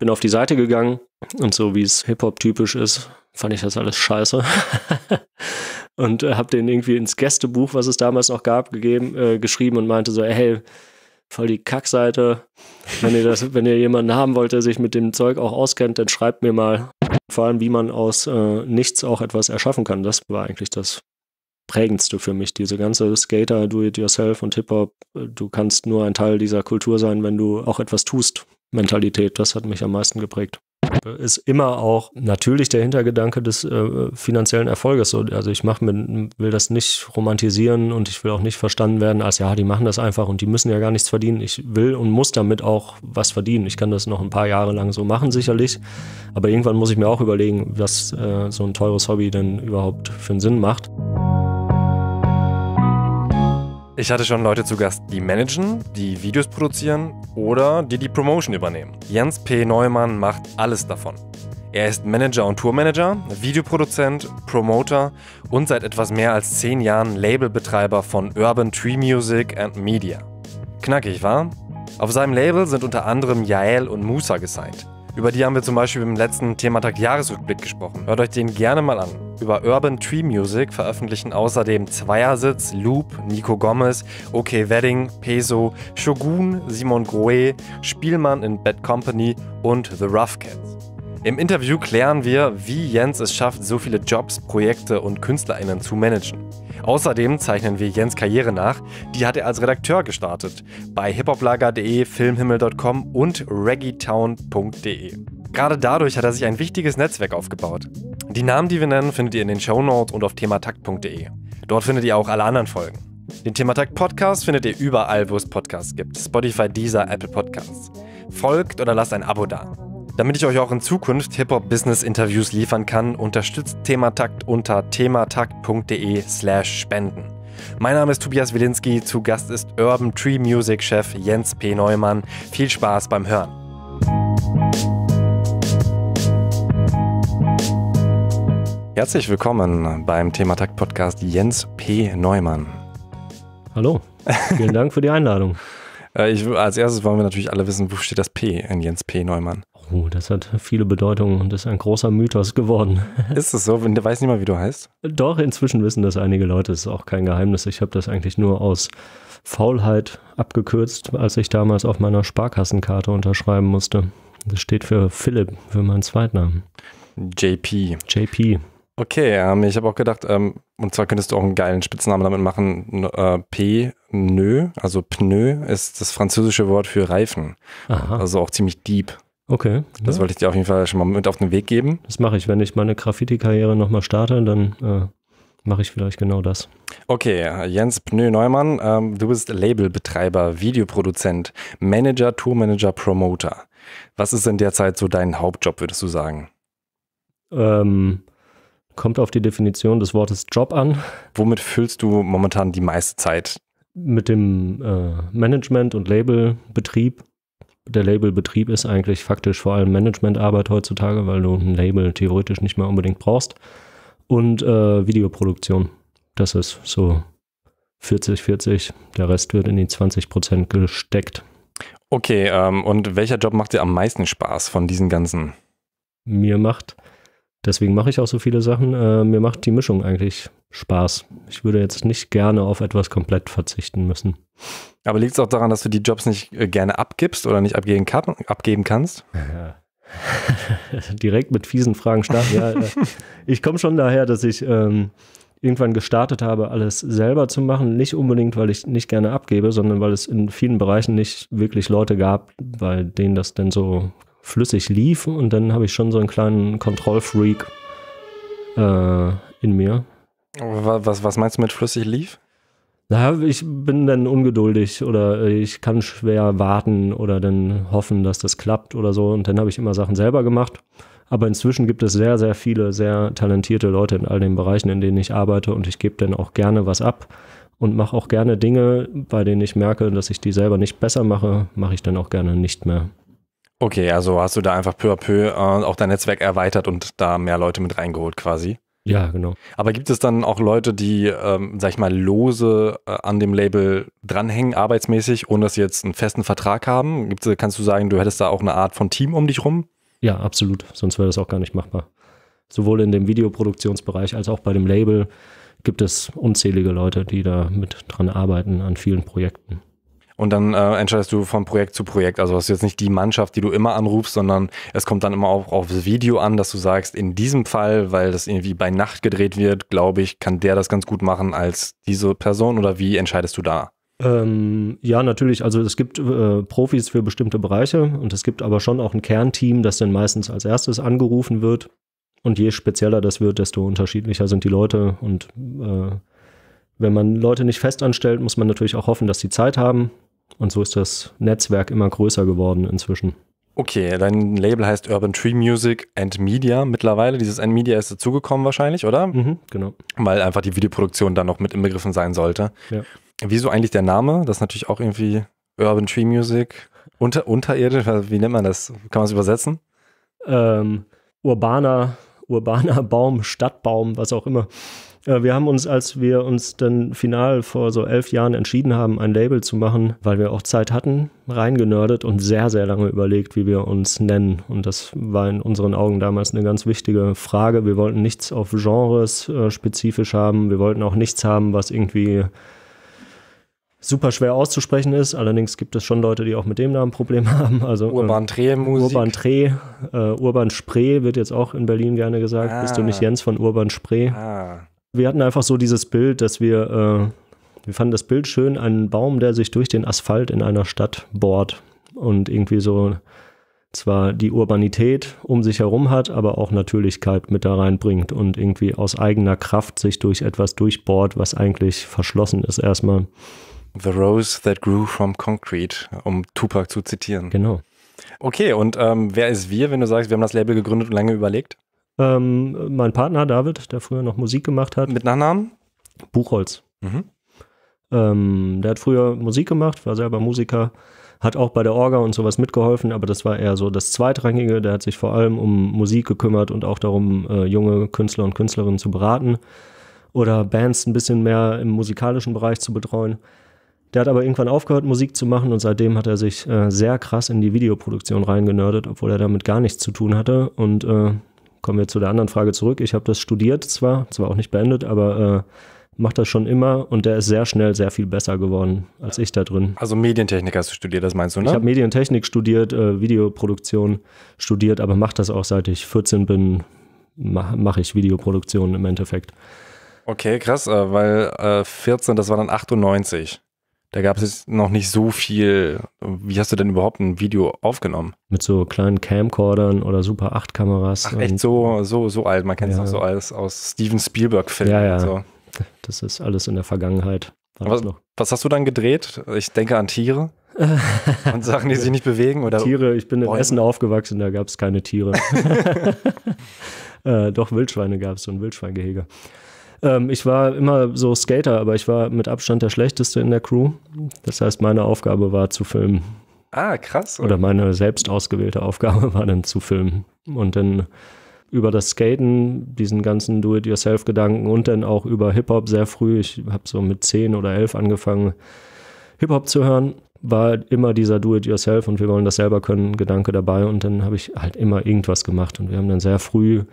Bin auf die Seite gegangen und so wie es Hip-Hop typisch ist, fand ich das alles scheiße. und äh, habe den irgendwie ins Gästebuch, was es damals noch gab, gegeben, äh, geschrieben und meinte so, hey, voll die Kackseite. Wenn ihr, das, wenn ihr jemanden haben wollt, der sich mit dem Zeug auch auskennt, dann schreibt mir mal. Vor allem, wie man aus äh, nichts auch etwas erschaffen kann. Das war eigentlich das prägendste für mich. Diese ganze Skater, do it yourself und Hip-Hop. Äh, du kannst nur ein Teil dieser Kultur sein, wenn du auch etwas tust. Mentalität, das hat mich am meisten geprägt. Ist immer auch natürlich der Hintergedanke des äh, finanziellen Erfolges. Also ich mach mir, will das nicht romantisieren und ich will auch nicht verstanden werden, als ja, die machen das einfach und die müssen ja gar nichts verdienen. Ich will und muss damit auch was verdienen. Ich kann das noch ein paar Jahre lang so machen, sicherlich. Aber irgendwann muss ich mir auch überlegen, was äh, so ein teures Hobby denn überhaupt für einen Sinn macht. Ich hatte schon Leute zu Gast, die managen, die Videos produzieren oder die die Promotion übernehmen. Jens P. Neumann macht alles davon. Er ist Manager und Tourmanager, Videoproduzent, Promoter und seit etwas mehr als zehn Jahren Labelbetreiber von Urban Tree Music and Media. Knackig, wa? Auf seinem Label sind unter anderem Jael und Musa gesigned. Über die haben wir zum Beispiel im letzten Thematag Jahresrückblick gesprochen. Hört euch den gerne mal an. Über Urban Tree Music veröffentlichen außerdem Zweiersitz, Loop, Nico Gomez, OK Wedding, Peso, Shogun, Simon Groe, Spielmann in Bad Company und The Rough Cats. Im Interview klären wir, wie Jens es schafft, so viele Jobs, Projekte und KünstlerInnen zu managen. Außerdem zeichnen wir Jens Karriere nach. Die hat er als Redakteur gestartet. Bei hiphoplager.de, filmhimmel.com und reggaetown.de. Gerade dadurch hat er sich ein wichtiges Netzwerk aufgebaut. Die Namen, die wir nennen, findet ihr in den Shownotes und auf thematakt.de. Dort findet ihr auch alle anderen Folgen. Den Thematakt Podcast findet ihr überall, wo es Podcasts gibt. Spotify, Deezer, Apple Podcasts. Folgt oder lasst ein Abo da. Damit ich euch auch in Zukunft Hip-Hop-Business-Interviews liefern kann, unterstützt Thematakt unter thematakt.de slash spenden. Mein Name ist Tobias Wilinski, zu Gast ist Urban Tree Music Chef Jens P. Neumann. Viel Spaß beim Hören. Herzlich willkommen beim Thematakt Podcast Jens P. Neumann. Hallo, vielen Dank für die Einladung. Äh, ich, als erstes wollen wir natürlich alle wissen, wo steht das P in Jens P. Neumann? Oh, das hat viele Bedeutungen und ist ein großer Mythos geworden. Ist es so? Ich weiß nicht mal, wie du heißt. Doch, inzwischen wissen das einige Leute. Das ist auch kein Geheimnis. Ich habe das eigentlich nur aus Faulheit abgekürzt, als ich damals auf meiner Sparkassenkarte unterschreiben musste. Das steht für Philipp, für meinen Zweitnamen. JP. JP. Okay, ähm, ich habe auch gedacht, ähm, und zwar könntest du auch einen geilen Spitznamen damit machen. Äh, P, nö, also pneu ist das französische Wort für Reifen. Aha. Also auch ziemlich deep. Okay. Das wollte ich dir auf jeden Fall schon mal mit auf den Weg geben. Das mache ich. Wenn ich meine Graffiti-Karriere nochmal starte, dann äh, mache ich vielleicht genau das. Okay, Jens Pnö Neumann, ähm, du bist Labelbetreiber, Videoproduzent, Manager, Tourmanager, Promoter. Was ist denn derzeit so dein Hauptjob, würdest du sagen? Ähm, kommt auf die Definition des Wortes Job an. Womit füllst du momentan die meiste Zeit? Mit dem äh, Management und Labelbetrieb der Labelbetrieb ist eigentlich faktisch vor allem Managementarbeit heutzutage, weil du ein Label theoretisch nicht mehr unbedingt brauchst. Und äh, Videoproduktion. Das ist so 40-40. Der Rest wird in die 20% gesteckt. Okay, ähm, und welcher Job macht dir am meisten Spaß von diesen ganzen? Mir macht Deswegen mache ich auch so viele Sachen. Äh, mir macht die Mischung eigentlich Spaß. Ich würde jetzt nicht gerne auf etwas komplett verzichten müssen. Aber liegt es auch daran, dass du die Jobs nicht äh, gerne abgibst oder nicht abgeben, kann, abgeben kannst? Direkt mit fiesen Fragen starten. Ja, äh, ich komme schon daher, dass ich ähm, irgendwann gestartet habe, alles selber zu machen. Nicht unbedingt, weil ich nicht gerne abgebe, sondern weil es in vielen Bereichen nicht wirklich Leute gab, bei denen das denn so flüssig lief und dann habe ich schon so einen kleinen Kontrollfreak äh, in mir. Was, was meinst du mit flüssig lief? Naja, ich bin dann ungeduldig oder ich kann schwer warten oder dann hoffen, dass das klappt oder so. Und dann habe ich immer Sachen selber gemacht. Aber inzwischen gibt es sehr, sehr viele sehr talentierte Leute in all den Bereichen, in denen ich arbeite und ich gebe dann auch gerne was ab und mache auch gerne Dinge, bei denen ich merke, dass ich die selber nicht besser mache, mache ich dann auch gerne nicht mehr. Okay, also hast du da einfach peu à peu äh, auch dein Netzwerk erweitert und da mehr Leute mit reingeholt quasi. Ja, genau. Aber gibt es dann auch Leute, die, ähm, sag ich mal, lose äh, an dem Label dranhängen, arbeitsmäßig, ohne dass sie jetzt einen festen Vertrag haben? Gibt's, kannst du sagen, du hättest da auch eine Art von Team um dich rum? Ja, absolut. Sonst wäre das auch gar nicht machbar. Sowohl in dem Videoproduktionsbereich als auch bei dem Label gibt es unzählige Leute, die da mit dran arbeiten an vielen Projekten und dann äh, entscheidest du von Projekt zu Projekt. Also hast du jetzt nicht die Mannschaft, die du immer anrufst, sondern es kommt dann immer auch aufs Video an, dass du sagst, in diesem Fall, weil das irgendwie bei Nacht gedreht wird, glaube ich, kann der das ganz gut machen als diese Person oder wie entscheidest du da? Ähm, ja, natürlich. Also es gibt äh, Profis für bestimmte Bereiche und es gibt aber schon auch ein Kernteam, das dann meistens als erstes angerufen wird. Und je spezieller das wird, desto unterschiedlicher sind die Leute. Und äh, wenn man Leute nicht fest anstellt, muss man natürlich auch hoffen, dass sie Zeit haben und so ist das Netzwerk immer größer geworden inzwischen. Okay, dein Label heißt Urban Tree Music and Media mittlerweile. Dieses and Media ist dazugekommen wahrscheinlich, oder? Mhm, genau. Weil einfach die Videoproduktion dann noch mit inbegriffen sein sollte. Ja. Wieso eigentlich der Name? Das ist natürlich auch irgendwie Urban Tree Music. Unter, unterirdisch, wie nennt man das? Kann man es übersetzen? Ähm, urbaner, urbaner Baum, Stadtbaum, was auch immer. Äh, wir haben uns, als wir uns dann final vor so elf Jahren entschieden haben, ein Label zu machen, weil wir auch Zeit hatten, reingenördet und sehr, sehr lange überlegt, wie wir uns nennen. Und das war in unseren Augen damals eine ganz wichtige Frage. Wir wollten nichts auf Genres äh, spezifisch haben. Wir wollten auch nichts haben, was irgendwie super schwer auszusprechen ist. Allerdings gibt es schon Leute, die auch mit dem Namen Probleme haben. Also ähm, Urban Tree Musik. Urban Tree, äh, Urban Spree wird jetzt auch in Berlin gerne gesagt. Ah. Bist du nicht Jens von Urban Spree? Ah wir hatten einfach so dieses Bild, dass wir, äh, wir fanden das Bild schön, einen Baum, der sich durch den Asphalt in einer Stadt bohrt und irgendwie so zwar die Urbanität um sich herum hat, aber auch Natürlichkeit mit da reinbringt und irgendwie aus eigener Kraft sich durch etwas durchbohrt, was eigentlich verschlossen ist erstmal. The Rose that grew from concrete, um Tupac zu zitieren. Genau. Okay, und ähm, wer ist wir, wenn du sagst, wir haben das Label gegründet und lange überlegt? Ähm, mein Partner David, der früher noch Musik gemacht hat. Mit Nachnamen? Buchholz. Mhm. Ähm, der hat früher Musik gemacht, war selber Musiker, hat auch bei der Orga und sowas mitgeholfen, aber das war eher so das Zweitrangige. Der hat sich vor allem um Musik gekümmert und auch darum, äh, junge Künstler und Künstlerinnen zu beraten oder Bands ein bisschen mehr im musikalischen Bereich zu betreuen. Der hat aber irgendwann aufgehört, Musik zu machen und seitdem hat er sich äh, sehr krass in die Videoproduktion reingenördet, obwohl er damit gar nichts zu tun hatte und äh, kommen wir zu der anderen Frage zurück. Ich habe das studiert zwar, zwar auch nicht beendet, aber äh, macht das schon immer und der ist sehr schnell sehr viel besser geworden als ich da drin. Also Medientechnik hast du studiert, das meinst du, ne? Ich habe Medientechnik studiert, äh, Videoproduktion studiert, aber mache das auch seit ich 14 bin, mache mach ich Videoproduktion im Endeffekt. Okay, krass, äh, weil äh, 14, das war dann 98. Da gab es noch nicht so viel. Wie hast du denn überhaupt ein Video aufgenommen? Mit so kleinen Camcordern oder Super 8 Kameras. Ach, echt so, so, so alt. Man kennt es noch so alles aus Steven Spielberg-Filmen. Ja, ja. So. Das ist alles in der Vergangenheit. Was, was, hast du dann gedreht? Ich denke an Tiere. und Sachen, die sich nicht bewegen oder Tiere, ich bin in Essen aufgewachsen, da gab es keine Tiere. äh, doch Wildschweine gab es, so ein Wildschweingehege. Ähm, ich war immer so Skater, aber ich war mit Abstand der Schlechteste in der Crew. Das heißt, meine Aufgabe war zu filmen. Ah, krass. Oder meine selbst ausgewählte Aufgabe war dann zu filmen. Und dann über das Skaten, diesen ganzen Do-it-yourself-Gedanken und dann auch über Hip-Hop sehr früh. Ich habe so mit 10 oder 11 angefangen, Hip-Hop zu hören. War immer dieser Do-it-yourself und wir wollen das selber können Gedanke dabei. Und dann habe ich halt immer irgendwas gemacht. Und wir haben dann sehr früh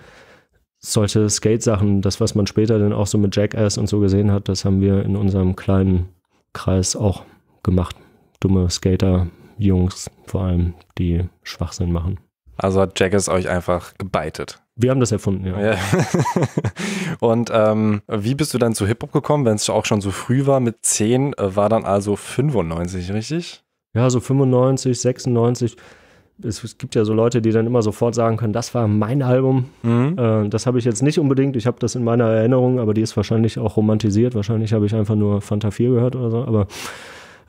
solche Skate-Sachen, das, was man später dann auch so mit Jackass und so gesehen hat, das haben wir in unserem kleinen Kreis auch gemacht. Dumme Skater, Jungs vor allem, die Schwachsinn machen. Also hat Jackass euch einfach gebeitet. Wir haben das erfunden, ja. ja. und ähm, wie bist du dann zu Hip-Hop gekommen, wenn es auch schon so früh war? Mit 10 äh, war dann also 95, richtig? Ja, so 95, 96 es gibt ja so Leute, die dann immer sofort sagen können, das war mein Album. Mhm. Äh, das habe ich jetzt nicht unbedingt. Ich habe das in meiner Erinnerung, aber die ist wahrscheinlich auch romantisiert. Wahrscheinlich habe ich einfach nur Fanta 4 gehört oder so. Aber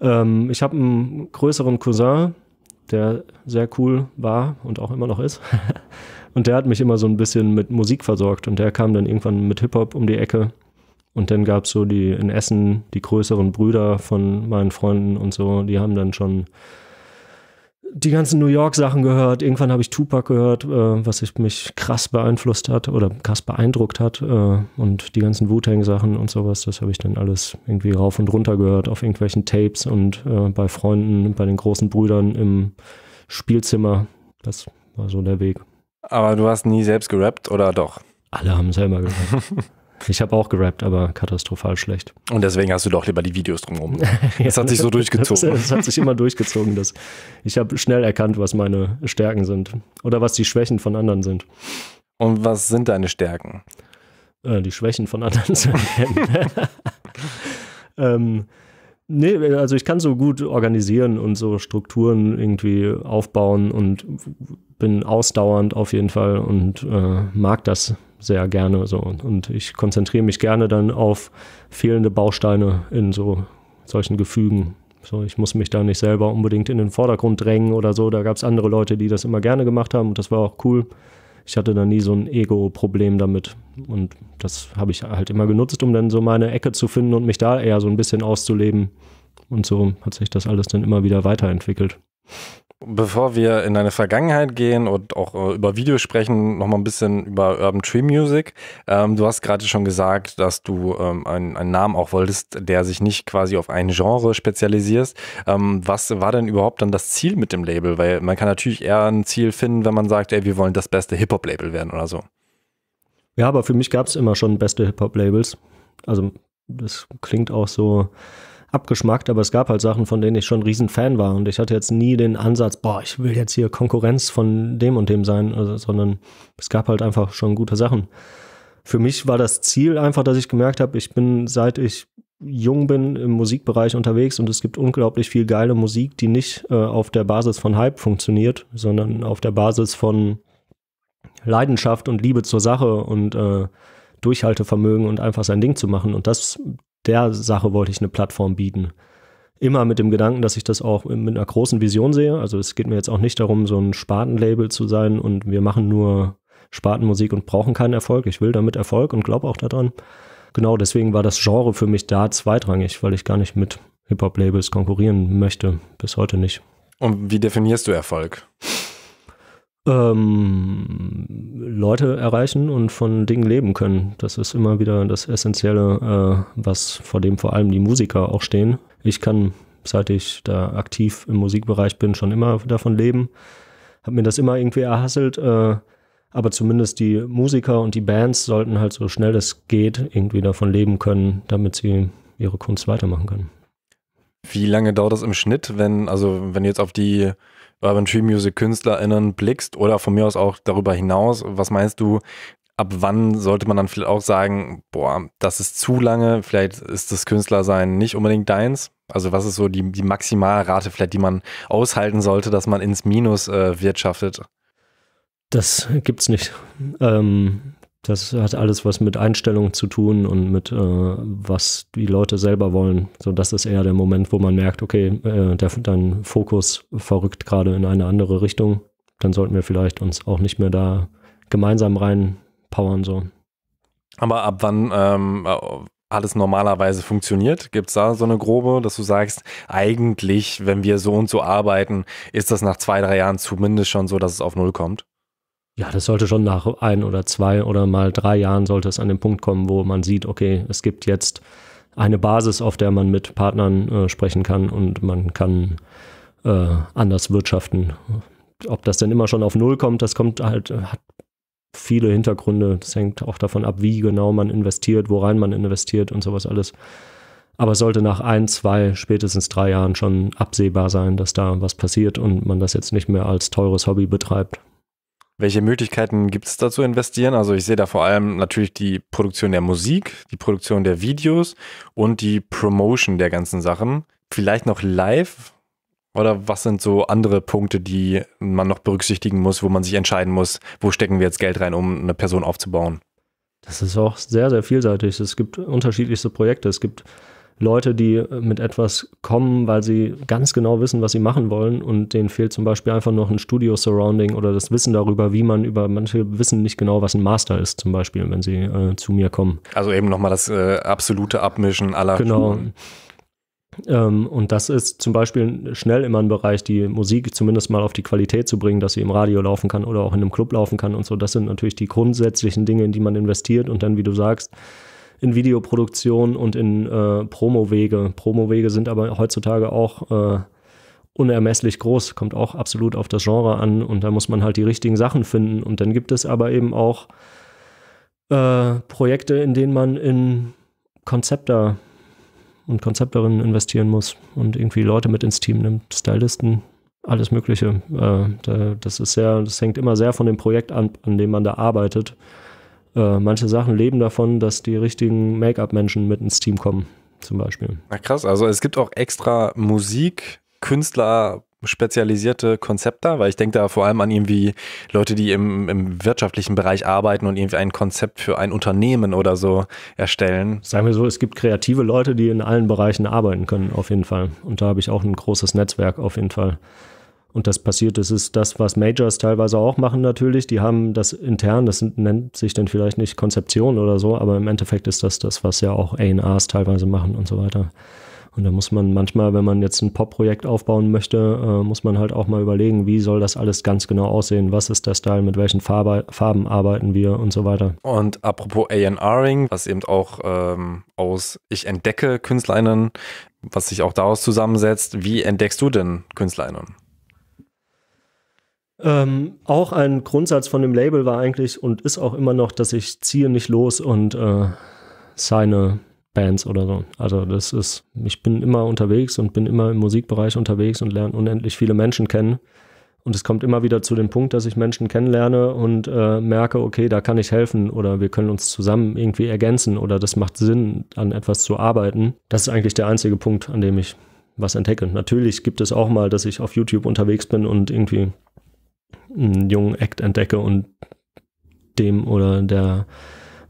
ähm, ich habe einen größeren Cousin, der sehr cool war und auch immer noch ist. und der hat mich immer so ein bisschen mit Musik versorgt. Und der kam dann irgendwann mit Hip-Hop um die Ecke. Und dann gab es so die in Essen, die größeren Brüder von meinen Freunden und so, die haben dann schon die ganzen New York-Sachen gehört. Irgendwann habe ich Tupac gehört, äh, was ich mich krass beeinflusst hat oder krass beeindruckt hat. Äh, und die ganzen Wu-Tang-Sachen und sowas, das habe ich dann alles irgendwie rauf und runter gehört auf irgendwelchen Tapes und äh, bei Freunden, bei den großen Brüdern im Spielzimmer. Das war so der Weg. Aber du hast nie selbst gerappt oder doch? Alle haben selber gerappt. Ich habe auch gerappt, aber katastrophal schlecht. Und deswegen hast du doch lieber die Videos drumherum. Das hat sich so durchgezogen. Es hat sich immer durchgezogen. Dass ich habe schnell erkannt, was meine Stärken sind oder was die Schwächen von anderen sind. Und was sind deine Stärken? Äh, die Schwächen von anderen zu erkennen. ähm, nee, also ich kann so gut organisieren und so Strukturen irgendwie aufbauen und bin ausdauernd auf jeden Fall und äh, mag das sehr gerne so. Und ich konzentriere mich gerne dann auf fehlende Bausteine in so solchen Gefügen. So, ich muss mich da nicht selber unbedingt in den Vordergrund drängen oder so. Da gab es andere Leute, die das immer gerne gemacht haben und das war auch cool. Ich hatte da nie so ein Ego-Problem damit. Und das habe ich halt immer genutzt, um dann so meine Ecke zu finden und mich da eher so ein bisschen auszuleben. Und so hat sich das alles dann immer wieder weiterentwickelt bevor wir in deine Vergangenheit gehen und auch äh, über Videos sprechen, nochmal ein bisschen über Urban Tree Music. Ähm, du hast gerade schon gesagt, dass du ähm, einen, einen, Namen auch wolltest, der sich nicht quasi auf ein Genre spezialisiert. Ähm, was war denn überhaupt dann das Ziel mit dem Label? Weil man kann natürlich eher ein Ziel finden, wenn man sagt, ey, wir wollen das beste Hip-Hop-Label werden oder so. Ja, aber für mich gab es immer schon beste Hip-Hop-Labels. Also das klingt auch so abgeschmackt, aber es gab halt Sachen, von denen ich schon ein riesen Fan war. Und ich hatte jetzt nie den Ansatz, boah, ich will jetzt hier Konkurrenz von dem und dem sein, also, sondern es gab halt einfach schon gute Sachen. Für mich war das Ziel einfach, dass ich gemerkt habe, ich bin, seit ich jung bin, im Musikbereich unterwegs und es gibt unglaublich viel geile Musik, die nicht äh, auf der Basis von Hype funktioniert, sondern auf der Basis von Leidenschaft und Liebe zur Sache und äh, Durchhaltevermögen und einfach sein Ding zu machen. Und das der Sache wollte ich eine Plattform bieten. Immer mit dem Gedanken, dass ich das auch mit einer großen Vision sehe. Also es geht mir jetzt auch nicht darum, so ein Spatenlabel zu sein und wir machen nur Spatenmusik und brauchen keinen Erfolg. Ich will damit Erfolg und glaube auch daran. Genau deswegen war das Genre für mich da zweitrangig, weil ich gar nicht mit Hip-Hop-Labels konkurrieren möchte. Bis heute nicht. Und wie definierst du Erfolg? ähm, Leute erreichen und von Dingen leben können. Das ist immer wieder das Essentielle, äh, was vor dem vor allem die Musiker auch stehen. Ich kann, seit ich da aktiv im Musikbereich bin, schon immer davon leben. Hab mir das immer irgendwie erhasselt. Äh, aber zumindest die Musiker und die Bands sollten halt so schnell es geht irgendwie davon leben können, damit sie ihre Kunst weitermachen können. Wie lange dauert das im Schnitt, wenn, also wenn du jetzt auf die Urban Tree Music KünstlerInnen blickst oder von mir aus auch darüber hinaus, was meinst du, ab wann sollte man dann vielleicht auch sagen, boah, das ist zu lange, vielleicht ist das Künstlersein nicht unbedingt deins? Also was ist so die, die Maximalrate vielleicht, die man aushalten sollte, dass man ins Minus äh, wirtschaftet? Das gibt's nicht. Ähm, das hat alles was mit Einstellungen zu tun und mit äh, was die Leute selber wollen. So, das ist eher der Moment, wo man merkt, okay, äh, der, dein Fokus verrückt gerade in eine andere Richtung. Dann sollten wir vielleicht uns auch nicht mehr da gemeinsam reinpowern. So. Aber ab wann ähm, äh, alles normalerweise funktioniert? Gibt es da so eine grobe, dass du sagst, eigentlich, wenn wir so und so arbeiten, ist das nach zwei, drei Jahren zumindest schon so, dass es auf Null kommt? Ja, das sollte schon nach ein oder zwei oder mal drei Jahren sollte es an den Punkt kommen, wo man sieht, okay, es gibt jetzt eine Basis, auf der man mit Partnern äh, sprechen kann und man kann äh, anders wirtschaften. Ob das denn immer schon auf Null kommt, das kommt halt, äh, hat viele Hintergründe. Das hängt auch davon ab, wie genau man investiert, worein man investiert und sowas alles. Aber es sollte nach ein, zwei, spätestens drei Jahren schon absehbar sein, dass da was passiert und man das jetzt nicht mehr als teures Hobby betreibt, welche Möglichkeiten gibt es da zu investieren? Also ich sehe da vor allem natürlich die Produktion der Musik, die Produktion der Videos und die Promotion der ganzen Sachen. Vielleicht noch live oder was sind so andere Punkte, die man noch berücksichtigen muss, wo man sich entscheiden muss, wo stecken wir jetzt Geld rein, um eine Person aufzubauen? Das ist auch sehr, sehr vielseitig. Es gibt unterschiedlichste Projekte. Es gibt Leute, die äh, mit etwas kommen, weil sie ganz genau wissen, was sie machen wollen und denen fehlt zum Beispiel einfach noch ein Studio-Surrounding oder das Wissen darüber, wie man über, manche wissen nicht genau, was ein Master ist zum Beispiel, wenn sie äh, zu mir kommen. Also eben nochmal das äh, absolute Abmischen aller Genau. Ähm, und das ist zum Beispiel schnell immer ein Bereich, die Musik zumindest mal auf die Qualität zu bringen, dass sie im Radio laufen kann oder auch in einem Club laufen kann und so. Das sind natürlich die grundsätzlichen Dinge, in die man investiert und dann, wie du sagst, in Videoproduktion und in äh, Promo-Wege sind aber heutzutage auch äh, unermesslich groß, kommt auch absolut auf das Genre an und da muss man halt die richtigen Sachen finden. Und dann gibt es aber eben auch äh, Projekte, in denen man in Konzepter und Konzepterinnen investieren muss und irgendwie Leute mit ins Team nimmt, Stylisten, alles Mögliche. Äh, das ist sehr, das hängt immer sehr von dem Projekt an, an dem man da arbeitet. Äh, manche Sachen leben davon, dass die richtigen Make-up-Menschen mit ins Team kommen, zum Beispiel. Na krass, also es gibt auch extra Musik, Künstler, spezialisierte Konzepte, weil ich denke da vor allem an irgendwie Leute, die im, im, wirtschaftlichen Bereich arbeiten und irgendwie ein Konzept für ein Unternehmen oder so erstellen. Sagen wir so, es gibt kreative Leute, die in allen Bereichen arbeiten können, auf jeden Fall. Und da habe ich auch ein großes Netzwerk, auf jeden Fall und das passiert. Das ist das, was Majors teilweise auch machen natürlich. Die haben das intern, das nennt sich dann vielleicht nicht Konzeption oder so, aber im Endeffekt ist das das, was ja auch A&Rs teilweise machen und so weiter. Und da muss man manchmal, wenn man jetzt ein Pop-Projekt aufbauen möchte, äh, muss man halt auch mal überlegen, wie soll das alles ganz genau aussehen? Was ist der Style? Mit welchen Farbe, Farben arbeiten wir und so weiter? Und apropos ARing, was eben auch ähm, aus Ich entdecke KünstlerInnen, was sich auch daraus zusammensetzt. Wie entdeckst du denn KünstlerInnen? Ähm, auch ein Grundsatz von dem Label war eigentlich und ist auch immer noch, dass ich ziehe nicht los und äh, seine Bands oder so. Also das ist, ich bin immer unterwegs und bin immer im Musikbereich unterwegs und lerne unendlich viele Menschen kennen. Und es kommt immer wieder zu dem Punkt, dass ich Menschen kennenlerne und äh, merke, okay, da kann ich helfen oder wir können uns zusammen irgendwie ergänzen oder das macht Sinn, an etwas zu arbeiten. Das ist eigentlich der einzige Punkt, an dem ich was entdecke. Natürlich gibt es auch mal, dass ich auf YouTube unterwegs bin und irgendwie einen jungen Act entdecke und dem oder der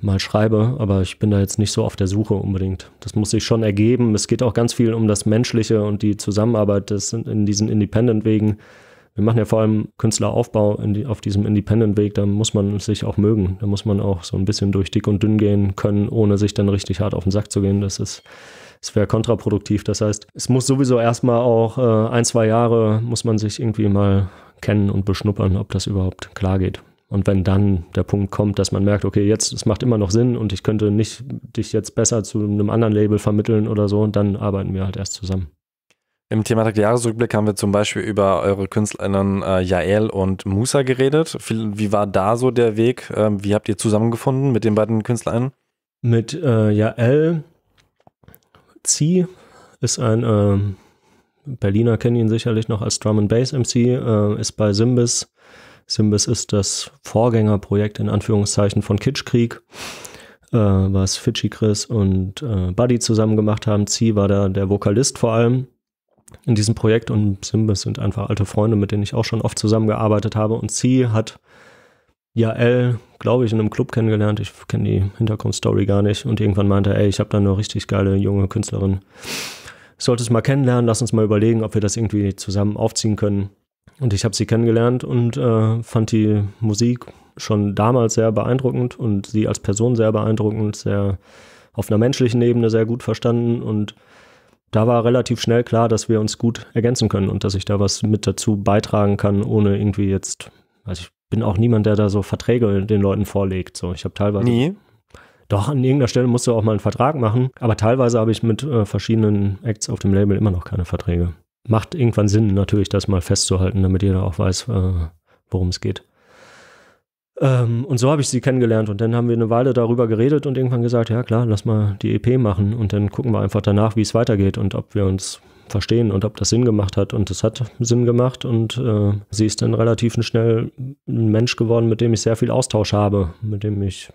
mal schreibe, aber ich bin da jetzt nicht so auf der Suche unbedingt. Das muss sich schon ergeben. Es geht auch ganz viel um das Menschliche und die Zusammenarbeit des, in diesen Independent-Wegen. Wir machen ja vor allem Künstleraufbau die, auf diesem Independent-Weg, da muss man sich auch mögen. Da muss man auch so ein bisschen durch dick und dünn gehen können, ohne sich dann richtig hart auf den Sack zu gehen. Das ist es wäre kontraproduktiv. Das heißt, es muss sowieso erstmal auch äh, ein, zwei Jahre muss man sich irgendwie mal kennen und beschnuppern, ob das überhaupt klar geht. Und wenn dann der Punkt kommt, dass man merkt, okay, jetzt, es macht immer noch Sinn und ich könnte nicht dich jetzt besser zu einem anderen Label vermitteln oder so, dann arbeiten wir halt erst zusammen. Im Thema der Jahresrückblick haben wir zum Beispiel über eure Künstlerinnen äh, Jael und Musa geredet. Wie war da so der Weg? Ähm, wie habt ihr zusammengefunden mit den beiden Künstlerinnen? Mit äh, Jael Zi ist ein äh, Berliner kennen ihn sicherlich noch als Drum and Bass MC, äh, ist bei Simbis. Simbis ist das Vorgängerprojekt in Anführungszeichen von Kitschkrieg, äh, was Fidschi Chris und äh, Buddy zusammen gemacht haben. Zi war da der Vokalist vor allem in diesem Projekt und Simbis sind einfach alte Freunde, mit denen ich auch schon oft zusammengearbeitet habe. Und Zi hat Jael, glaube ich, in einem Club kennengelernt. Ich kenne die Hintergrundstory gar nicht. Und irgendwann meinte er, ey, ich habe da eine richtig geile junge Künstlerin sollte es mal kennenlernen, lass uns mal überlegen, ob wir das irgendwie zusammen aufziehen können. Und ich habe sie kennengelernt und äh, fand die Musik schon damals sehr beeindruckend und sie als Person sehr beeindruckend, sehr auf einer menschlichen Ebene sehr gut verstanden. Und da war relativ schnell klar, dass wir uns gut ergänzen können und dass ich da was mit dazu beitragen kann, ohne irgendwie jetzt, also ich bin auch niemand, der da so Verträge den Leuten vorlegt. So, ich habe teilweise. Nie. Doch, an irgendeiner Stelle musst du auch mal einen Vertrag machen. Aber teilweise habe ich mit äh, verschiedenen Acts auf dem Label immer noch keine Verträge. Macht irgendwann Sinn, natürlich, das mal festzuhalten, damit jeder auch weiß, äh, worum es geht. Ähm, und so habe ich sie kennengelernt. Und dann haben wir eine Weile darüber geredet und irgendwann gesagt, ja klar, lass mal die EP machen und dann gucken wir einfach danach, wie es weitergeht und ob wir uns verstehen und ob das Sinn gemacht hat. Und es hat Sinn gemacht und äh, sie ist dann relativ schnell ein Mensch geworden, mit dem ich sehr viel Austausch habe, mit dem ich,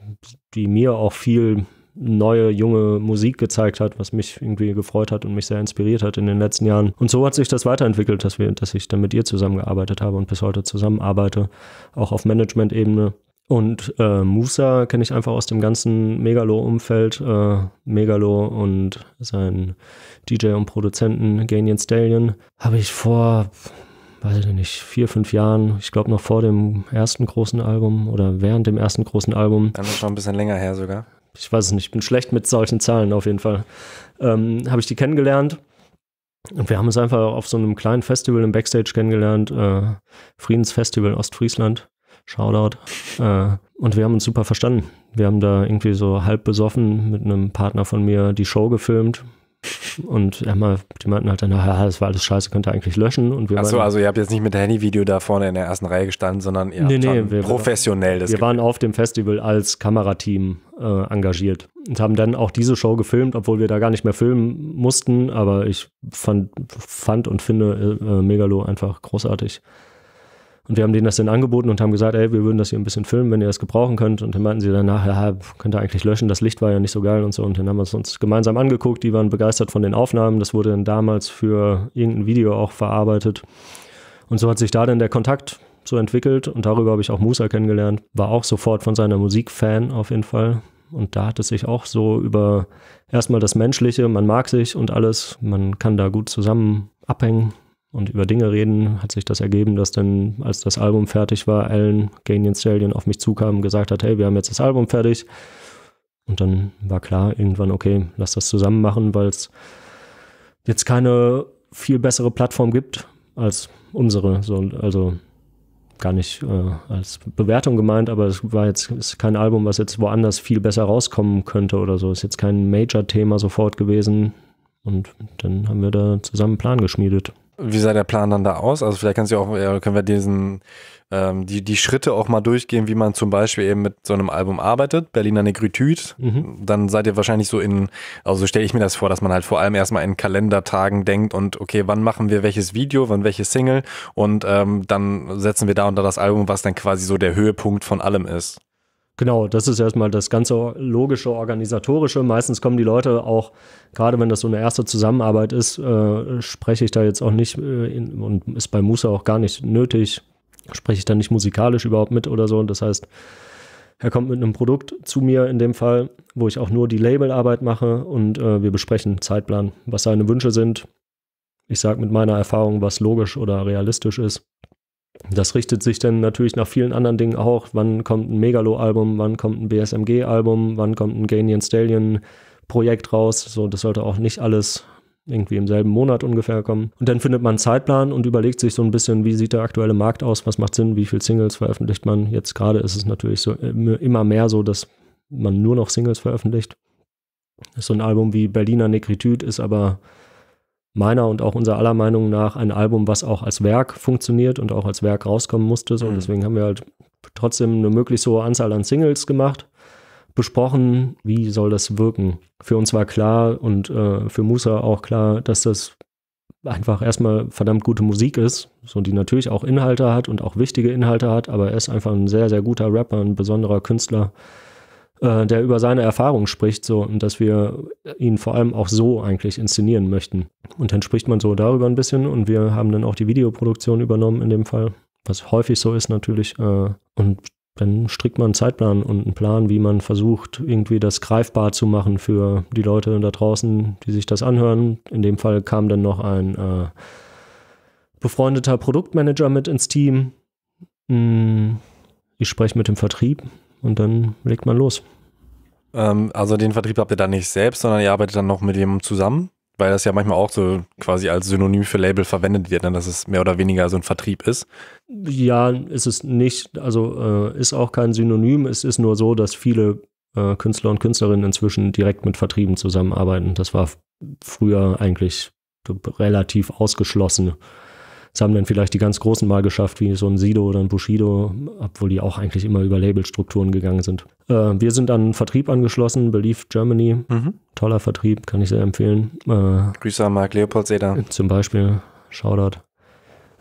die mir auch viel neue, junge Musik gezeigt hat, was mich irgendwie gefreut hat und mich sehr inspiriert hat in den letzten Jahren. Und so hat sich das weiterentwickelt, dass, wir, dass ich dann mit ihr zusammengearbeitet habe und bis heute zusammenarbeite, auch auf Management-Ebene. Und äh, Musa kenne ich einfach aus dem ganzen Megalo-Umfeld. Äh, Megalo und seinen DJ und Produzenten Ganyan Stallion habe ich vor, weiß ich nicht, vier, fünf Jahren, ich glaube noch vor dem ersten großen Album oder während dem ersten großen Album. Dann ist schon ein bisschen länger her sogar. Ich weiß es nicht, ich bin schlecht mit solchen Zahlen auf jeden Fall. Ähm, habe ich die kennengelernt. Und wir haben uns einfach auf so einem kleinen Festival im Backstage kennengelernt, äh, Friedensfestival Ostfriesland. Shoutout. Äh, und wir haben uns super verstanden. Wir haben da irgendwie so halb besoffen mit einem Partner von mir die Show gefilmt. Und mal, die meinten halt dann, ja, das war alles scheiße, könnt ihr eigentlich löschen. Achso, also ihr habt jetzt nicht mit Handyvideo da vorne in der ersten Reihe gestanden, sondern ihr nee, habt nee, wir, professionell das Wir waren auf dem Festival als Kamerateam äh, engagiert und haben dann auch diese Show gefilmt, obwohl wir da gar nicht mehr filmen mussten. Aber ich fand, fand und finde äh, äh Megalo einfach großartig. Und wir haben denen das dann angeboten und haben gesagt, ey, wir würden das hier ein bisschen filmen, wenn ihr das gebrauchen könnt. Und dann meinten sie danach, ja, könnt ihr eigentlich löschen, das Licht war ja nicht so geil und so. Und dann haben wir es uns gemeinsam angeguckt, die waren begeistert von den Aufnahmen. Das wurde dann damals für irgendein Video auch verarbeitet. Und so hat sich da dann der Kontakt so entwickelt und darüber habe ich auch Musa kennengelernt. War auch sofort von seiner Musik Fan auf jeden Fall. Und da hat es sich auch so über erstmal das Menschliche, man mag sich und alles, man kann da gut zusammen abhängen und über Dinge reden, hat sich das ergeben, dass dann, als das Album fertig war, Alan Ganyan Stallion auf mich zukam und gesagt hat, hey, wir haben jetzt das Album fertig. Und dann war klar, irgendwann, okay, lass das zusammen machen, weil es jetzt keine viel bessere Plattform gibt als unsere. So, also gar nicht äh, als Bewertung gemeint, aber es war jetzt ist kein Album, was jetzt woanders viel besser rauskommen könnte oder so. Ist jetzt kein Major-Thema sofort gewesen. Und dann haben wir da zusammen einen Plan geschmiedet. Wie sah der Plan dann da aus? Also vielleicht kannst du auch, können wir diesen, ähm, die, die Schritte auch mal durchgehen, wie man zum Beispiel eben mit so einem Album arbeitet, Berliner Negritude. Mhm. Dann seid ihr wahrscheinlich so in, also stelle ich mir das vor, dass man halt vor allem erstmal in Kalendertagen denkt und okay, wann machen wir welches Video, wann welche Single und ähm, dann setzen wir da unter das Album, was dann quasi so der Höhepunkt von allem ist. Genau, das ist erstmal das ganze logische, organisatorische. Meistens kommen die Leute auch, gerade wenn das so eine erste Zusammenarbeit ist, äh, spreche ich da jetzt auch nicht äh, in, und ist bei Musa auch gar nicht nötig, spreche ich da nicht musikalisch überhaupt mit oder so. Und Das heißt, er kommt mit einem Produkt zu mir in dem Fall, wo ich auch nur die Labelarbeit mache und äh, wir besprechen Zeitplan, was seine Wünsche sind. Ich sage mit meiner Erfahrung, was logisch oder realistisch ist. Das richtet sich dann natürlich nach vielen anderen Dingen auch. Wann kommt ein Megalo-Album, wann kommt ein BSMG-Album, wann kommt ein Ganyan Stallion-Projekt raus. So, das sollte auch nicht alles irgendwie im selben Monat ungefähr kommen. Und dann findet man einen Zeitplan und überlegt sich so ein bisschen, wie sieht der aktuelle Markt aus, was macht Sinn, wie viele Singles veröffentlicht man. Jetzt gerade ist es natürlich so äh, immer mehr so, dass man nur noch Singles veröffentlicht. So ein Album wie Berliner Negritude ist aber meiner und auch unserer aller Meinung nach ein Album, was auch als Werk funktioniert und auch als Werk rauskommen musste. So. Mhm. Deswegen haben wir halt trotzdem eine möglichst hohe Anzahl an Singles gemacht, besprochen, wie soll das wirken. Für uns war klar und äh, für Musa auch klar, dass das einfach erstmal verdammt gute Musik ist, so die natürlich auch Inhalte hat und auch wichtige Inhalte hat, aber er ist einfach ein sehr, sehr guter Rapper, ein besonderer Künstler äh, der über seine Erfahrung spricht, so und dass wir ihn vor allem auch so eigentlich inszenieren möchten. Und dann spricht man so darüber ein bisschen und wir haben dann auch die Videoproduktion übernommen in dem Fall, was häufig so ist natürlich. Äh, und dann strickt man einen Zeitplan und einen Plan, wie man versucht, irgendwie das greifbar zu machen für die Leute da draußen, die sich das anhören. In dem Fall kam dann noch ein äh, befreundeter Produktmanager mit ins Team. Hm, ich spreche mit dem Vertrieb und dann legt man los. Ähm, also den Vertrieb habt ihr dann nicht selbst, sondern ihr arbeitet dann noch mit jemandem zusammen? Weil das ja manchmal auch so quasi als Synonym für Label verwendet wird, dann, ne, dass es mehr oder weniger so ein Vertrieb ist. Ja, ist es nicht. Also äh, ist auch kein Synonym. Es ist nur so, dass viele äh, Künstler und Künstlerinnen inzwischen direkt mit Vertrieben zusammenarbeiten. Das war früher eigentlich relativ ausgeschlossen. Das haben dann vielleicht die ganz Großen mal geschafft, wie so ein Sido oder ein Bushido, obwohl die auch eigentlich immer über Labelstrukturen gegangen sind. Äh, wir sind an einen Vertrieb angeschlossen, Believe Germany. Mhm. Toller Vertrieb, kann ich sehr empfehlen. Äh, Grüße an Marc Leopold Seder. Zum Beispiel, Shoutout.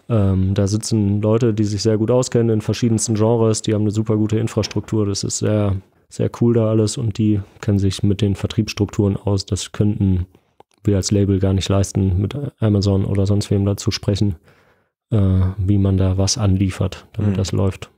Ähm, da sitzen Leute, die sich sehr gut auskennen in verschiedensten Genres, die haben eine super gute Infrastruktur. Das ist sehr, sehr cool da alles und die kennen sich mit den Vertriebsstrukturen aus. Das könnten wir als Label gar nicht leisten, mit Amazon oder sonst wem dazu sprechen äh, wie man da was anliefert, damit mhm. das läuft.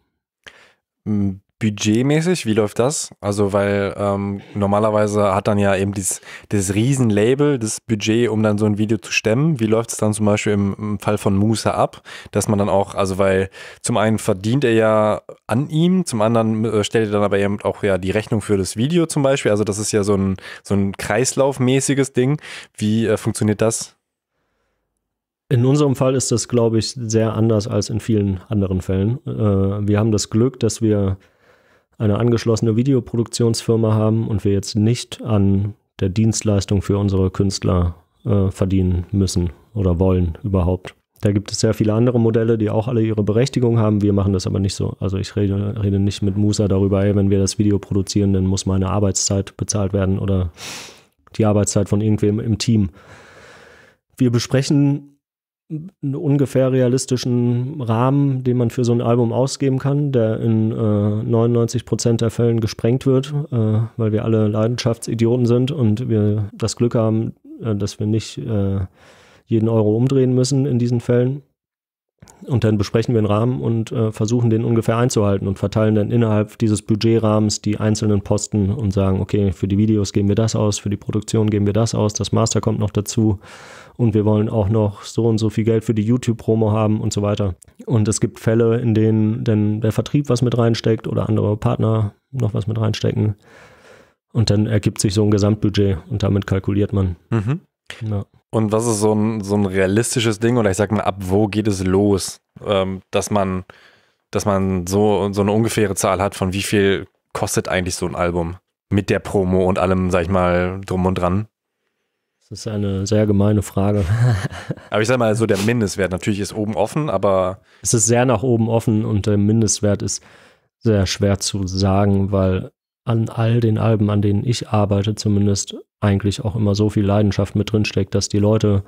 Budgetmäßig, wie läuft das? Also, weil ähm, normalerweise hat dann ja eben dieses, dieses Riesenlabel, das Budget, um dann so ein Video zu stemmen. Wie läuft es dann zum Beispiel im, im Fall von Musa ab? Dass man dann auch, also weil zum einen verdient er ja an ihm, zum anderen äh, stellt er dann aber eben auch ja die Rechnung für das Video zum Beispiel. Also das ist ja so ein, so ein kreislaufmäßiges Ding. Wie äh, funktioniert das? In unserem Fall ist das, glaube ich, sehr anders als in vielen anderen Fällen. Äh, wir haben das Glück, dass wir eine angeschlossene Videoproduktionsfirma haben und wir jetzt nicht an der Dienstleistung für unsere Künstler äh, verdienen müssen oder wollen überhaupt. Da gibt es sehr viele andere Modelle, die auch alle ihre Berechtigung haben. Wir machen das aber nicht so. Also ich rede, rede nicht mit Musa darüber, ey, wenn wir das Video produzieren, dann muss meine Arbeitszeit bezahlt werden oder die Arbeitszeit von irgendwem im Team. Wir besprechen einen ungefähr realistischen Rahmen, den man für so ein Album ausgeben kann, der in äh, 99 Prozent der Fällen gesprengt wird, äh, weil wir alle Leidenschaftsidioten sind und wir das Glück haben, äh, dass wir nicht äh, jeden Euro umdrehen müssen in diesen Fällen. Und dann besprechen wir einen Rahmen und äh, versuchen den ungefähr einzuhalten und verteilen dann innerhalb dieses Budgetrahmens die einzelnen Posten und sagen, okay, für die Videos geben wir das aus, für die Produktion geben wir das aus, das Master kommt noch dazu und wir wollen auch noch so und so viel Geld für die YouTube-Promo haben und so weiter. Und es gibt Fälle, in denen dann der Vertrieb was mit reinsteckt oder andere Partner noch was mit reinstecken. Und dann ergibt sich so ein Gesamtbudget und damit kalkuliert man. Mhm. Ja. Und was ist so ein, so ein realistisches Ding? Oder ich sag mal, ab wo geht es los, ähm, dass man, dass man so, so eine ungefähre Zahl hat, von wie viel kostet eigentlich so ein Album? Mit der Promo und allem, sag ich mal, drum und dran? Das ist eine sehr gemeine Frage. aber ich sag mal, so der Mindestwert natürlich ist oben offen, aber. Es ist sehr nach oben offen und der Mindestwert ist sehr schwer zu sagen, weil an all den Alben, an denen ich arbeite, zumindest eigentlich auch immer so viel Leidenschaft mit drinsteckt, dass die Leute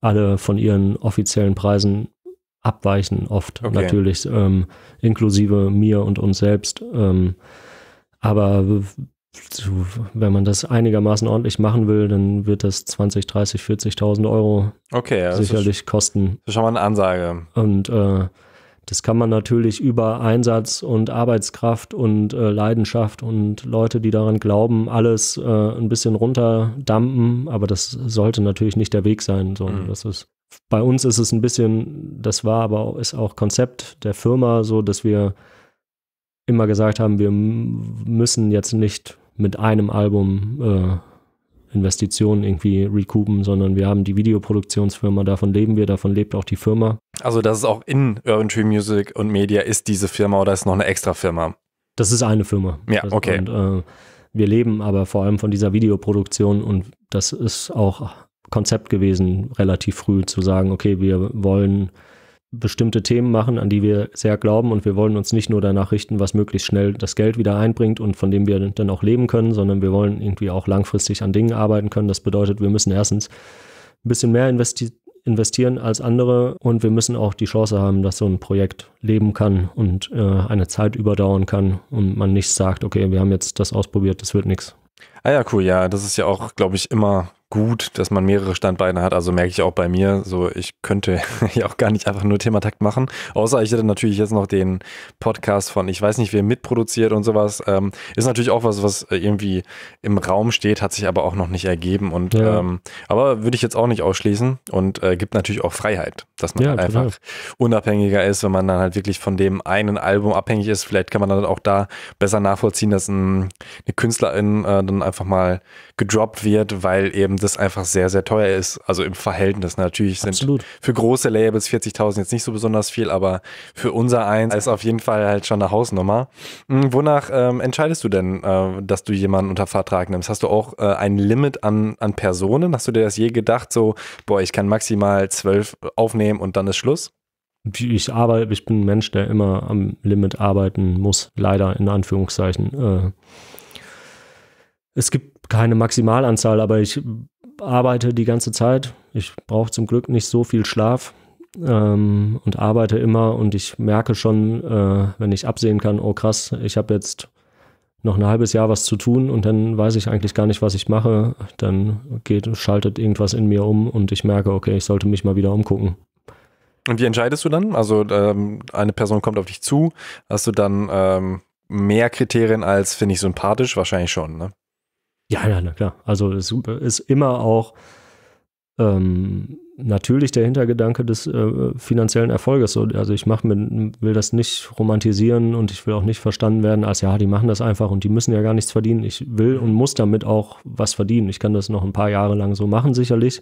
alle von ihren offiziellen Preisen abweichen, oft okay. natürlich, ähm, inklusive mir und uns selbst. Ähm, aber wenn man das einigermaßen ordentlich machen will, dann wird das 20, 30, 40.000 Euro okay, ja, sicherlich ist, kosten. Das ist schon mal eine Ansage. Und äh, das kann man natürlich über Einsatz und Arbeitskraft und äh, Leidenschaft und Leute, die daran glauben, alles äh, ein bisschen runterdampen, aber das sollte natürlich nicht der Weg sein. So. Mhm. Das ist, bei uns ist es ein bisschen, das war aber ist auch Konzept der Firma, so dass wir immer gesagt haben, wir müssen jetzt nicht mit einem Album äh, Investitionen irgendwie recoupen, sondern wir haben die Videoproduktionsfirma, davon leben wir, davon lebt auch die Firma. Also das ist auch in Urban Tree Music und Media ist diese Firma oder ist noch eine extra Firma? Das ist eine Firma. Ja, okay. Und, äh, wir leben aber vor allem von dieser Videoproduktion und das ist auch Konzept gewesen, relativ früh zu sagen, okay, wir wollen bestimmte Themen machen, an die wir sehr glauben und wir wollen uns nicht nur danach richten, was möglichst schnell das Geld wieder einbringt und von dem wir dann auch leben können, sondern wir wollen irgendwie auch langfristig an Dingen arbeiten können. Das bedeutet, wir müssen erstens ein bisschen mehr investieren investieren als andere und wir müssen auch die Chance haben, dass so ein Projekt leben kann und äh, eine Zeit überdauern kann und man nicht sagt, okay, wir haben jetzt das ausprobiert, das wird nichts. Ah ja, cool, ja, das ist ja auch, glaube ich, immer gut, dass man mehrere Standbeine hat. Also merke ich auch bei mir, so ich könnte ja auch gar nicht einfach nur Thematakt machen. Außer ich hätte natürlich jetzt noch den Podcast von ich weiß nicht, wer mitproduziert und sowas. Ähm, ist natürlich auch was, was irgendwie im Raum steht, hat sich aber auch noch nicht ergeben. Und ja. ähm, aber würde ich jetzt auch nicht ausschließen und äh, gibt natürlich auch Freiheit, dass man ja, einfach unabhängiger ist, wenn man dann halt wirklich von dem einen Album abhängig ist. Vielleicht kann man dann auch da besser nachvollziehen, dass ein, eine Künstlerin äh, dann einfach mal gedroppt wird, weil eben das einfach sehr, sehr teuer ist. Also im Verhältnis natürlich sind Absolut. für große Labels 40.000 jetzt nicht so besonders viel, aber für unser eins ist auf jeden Fall halt schon eine Hausnummer. Hm, wonach ähm, entscheidest du denn, äh, dass du jemanden unter Vertrag nimmst? Hast du auch äh, ein Limit an, an Personen? Hast du dir das je gedacht, so, boah, ich kann maximal zwölf aufnehmen und dann ist Schluss? ich arbeite, ich bin ein Mensch, der immer am Limit arbeiten muss, leider in Anführungszeichen. Äh, es gibt keine Maximalanzahl, aber ich arbeite die ganze Zeit. Ich brauche zum Glück nicht so viel Schlaf ähm, und arbeite immer und ich merke schon, äh, wenn ich absehen kann, oh krass, ich habe jetzt noch ein halbes Jahr was zu tun und dann weiß ich eigentlich gar nicht, was ich mache. Dann geht, schaltet irgendwas in mir um und ich merke, okay, ich sollte mich mal wieder umgucken. Und wie entscheidest du dann? Also ähm, eine Person kommt auf dich zu, hast du dann ähm, mehr Kriterien als finde ich sympathisch? Wahrscheinlich schon, ne? Ja, ja, na klar. Also es ist immer auch ähm, natürlich der Hintergedanke des äh, finanziellen Erfolges. Also ich mach mir, will das nicht romantisieren und ich will auch nicht verstanden werden, als ja, die machen das einfach und die müssen ja gar nichts verdienen. Ich will und muss damit auch was verdienen. Ich kann das noch ein paar Jahre lang so machen, sicherlich.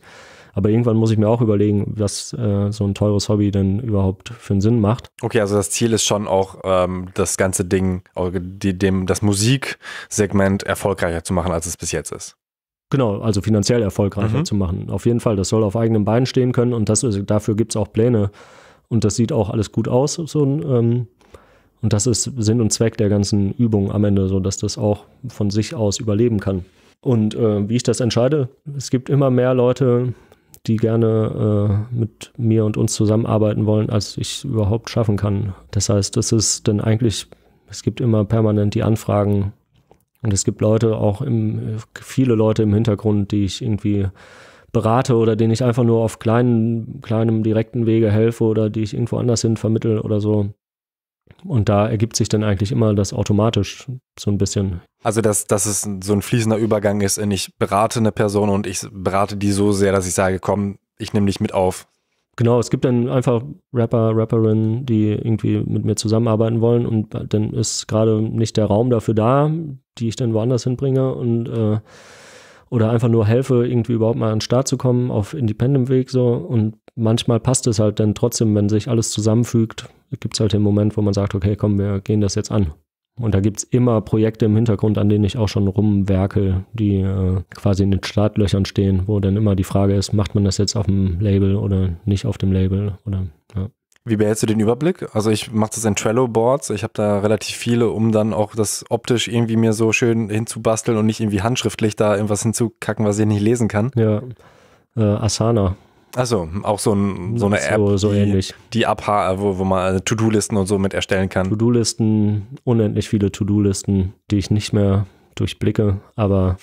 Aber irgendwann muss ich mir auch überlegen, was äh, so ein teures Hobby denn überhaupt für einen Sinn macht. Okay, also das Ziel ist schon auch, ähm, das ganze Ding, die, dem, das Musiksegment erfolgreicher zu machen, als es bis jetzt ist. Genau, also finanziell erfolgreicher mhm. zu machen. Auf jeden Fall, das soll auf eigenen Beinen stehen können und das, dafür gibt es auch Pläne. Und das sieht auch alles gut aus. So ein, ähm, und das ist Sinn und Zweck der ganzen Übung am Ende, sodass das auch von sich aus überleben kann. Und äh, wie ich das entscheide, es gibt immer mehr Leute, die gerne äh, mit mir und uns zusammenarbeiten wollen, als ich überhaupt schaffen kann. Das heißt, es ist dann eigentlich, es gibt immer permanent die Anfragen und es gibt Leute auch im, viele Leute im Hintergrund, die ich irgendwie berate oder denen ich einfach nur auf kleinen, kleinem direkten Wege helfe oder die ich irgendwo anders hin vermittle oder so. Und da ergibt sich dann eigentlich immer das automatisch so ein bisschen. Also, dass, dass es so ein fließender Übergang ist in ich berate eine Person und ich berate die so sehr, dass ich sage, komm, ich nehme dich mit auf. Genau, es gibt dann einfach Rapper, Rapperinnen, die irgendwie mit mir zusammenarbeiten wollen und dann ist gerade nicht der Raum dafür da, die ich dann woanders hinbringe und äh, oder einfach nur helfe, irgendwie überhaupt mal an den Start zu kommen auf Independent-Weg so. Und manchmal passt es halt dann trotzdem, wenn sich alles zusammenfügt, gibt es halt den Moment, wo man sagt, okay, komm, wir gehen das jetzt an. Und da gibt es immer Projekte im Hintergrund, an denen ich auch schon rumwerke, die äh, quasi in den Startlöchern stehen, wo dann immer die Frage ist, macht man das jetzt auf dem Label oder nicht auf dem Label oder ja. Wie behältst du den Überblick? Also ich mache das in Trello-Boards. Ich habe da relativ viele, um dann auch das optisch irgendwie mir so schön hinzubasteln und nicht irgendwie handschriftlich da irgendwas hinzukacken, was ich nicht lesen kann. Ja, äh, Asana. Also auch so, ein, so eine App, so die, die abha wo, wo man äh, To-Do-Listen und so mit erstellen kann. To-Do-Listen, unendlich viele To-Do-Listen, die ich nicht mehr durchblicke, aber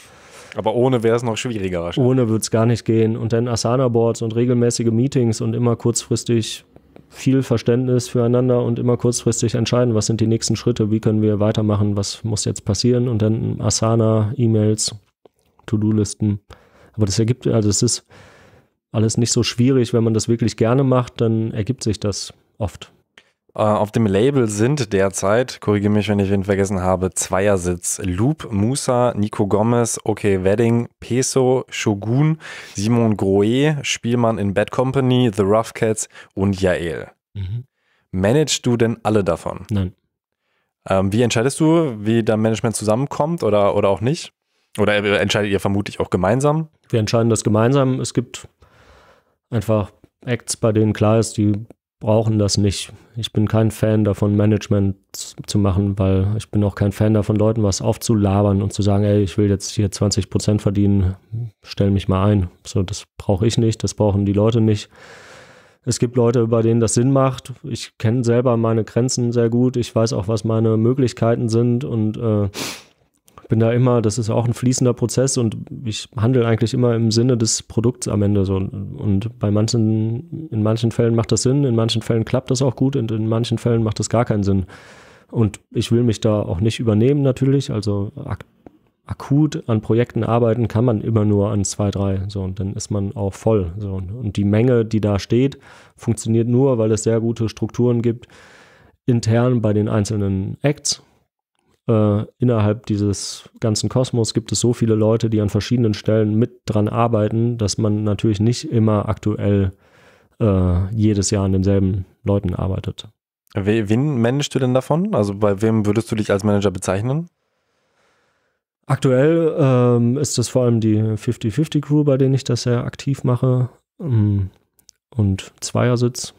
aber ohne wäre es noch schwieriger wahrscheinlich. Ohne würde es gar nicht gehen. Und dann Asana-Boards und regelmäßige Meetings und immer kurzfristig viel Verständnis füreinander und immer kurzfristig entscheiden, was sind die nächsten Schritte, wie können wir weitermachen, was muss jetzt passieren und dann Asana, E-Mails, To-Do-Listen. Aber das ergibt, also es ist alles nicht so schwierig, wenn man das wirklich gerne macht, dann ergibt sich das oft. Äh, auf dem Label sind derzeit, korrigiere mich, wenn ich ihn vergessen habe, Zweiersitz. Loop, Musa, Nico Gomez, OK Wedding, Peso, Shogun, Simon Groe, Spielmann in Bad Company, The Rough Cats und Jael. Mhm. Managst du denn alle davon? Nein. Ähm, wie entscheidest du, wie dein Management zusammenkommt oder, oder auch nicht? Oder äh, entscheidet ihr vermutlich auch gemeinsam? Wir entscheiden das gemeinsam. Es gibt einfach Acts, bei denen klar ist, die brauchen das nicht. Ich bin kein Fan davon, Management zu machen, weil ich bin auch kein Fan davon, Leuten was aufzulabern und zu sagen, ey, ich will jetzt hier 20 Prozent verdienen, stell mich mal ein. So, das brauche ich nicht, das brauchen die Leute nicht. Es gibt Leute, bei denen das Sinn macht. Ich kenne selber meine Grenzen sehr gut. Ich weiß auch, was meine Möglichkeiten sind und äh, bin da immer, das ist auch ein fließender Prozess und ich handle eigentlich immer im Sinne des Produkts am Ende so. Und bei manchen, in manchen Fällen macht das Sinn, in manchen Fällen klappt das auch gut und in manchen Fällen macht das gar keinen Sinn. Und ich will mich da auch nicht übernehmen natürlich. Also ak akut an Projekten arbeiten kann man immer nur an zwei, drei. So, und dann ist man auch voll. So. Und die Menge, die da steht, funktioniert nur, weil es sehr gute Strukturen gibt, intern bei den einzelnen Acts äh, innerhalb dieses ganzen Kosmos gibt es so viele Leute, die an verschiedenen Stellen mit dran arbeiten, dass man natürlich nicht immer aktuell äh, jedes Jahr an denselben Leuten arbeitet. Wen managst du denn davon? Also bei wem würdest du dich als Manager bezeichnen? Aktuell ähm, ist das vor allem die 50-50 Crew, bei denen ich das sehr aktiv mache. Ähm, und Zweiersitz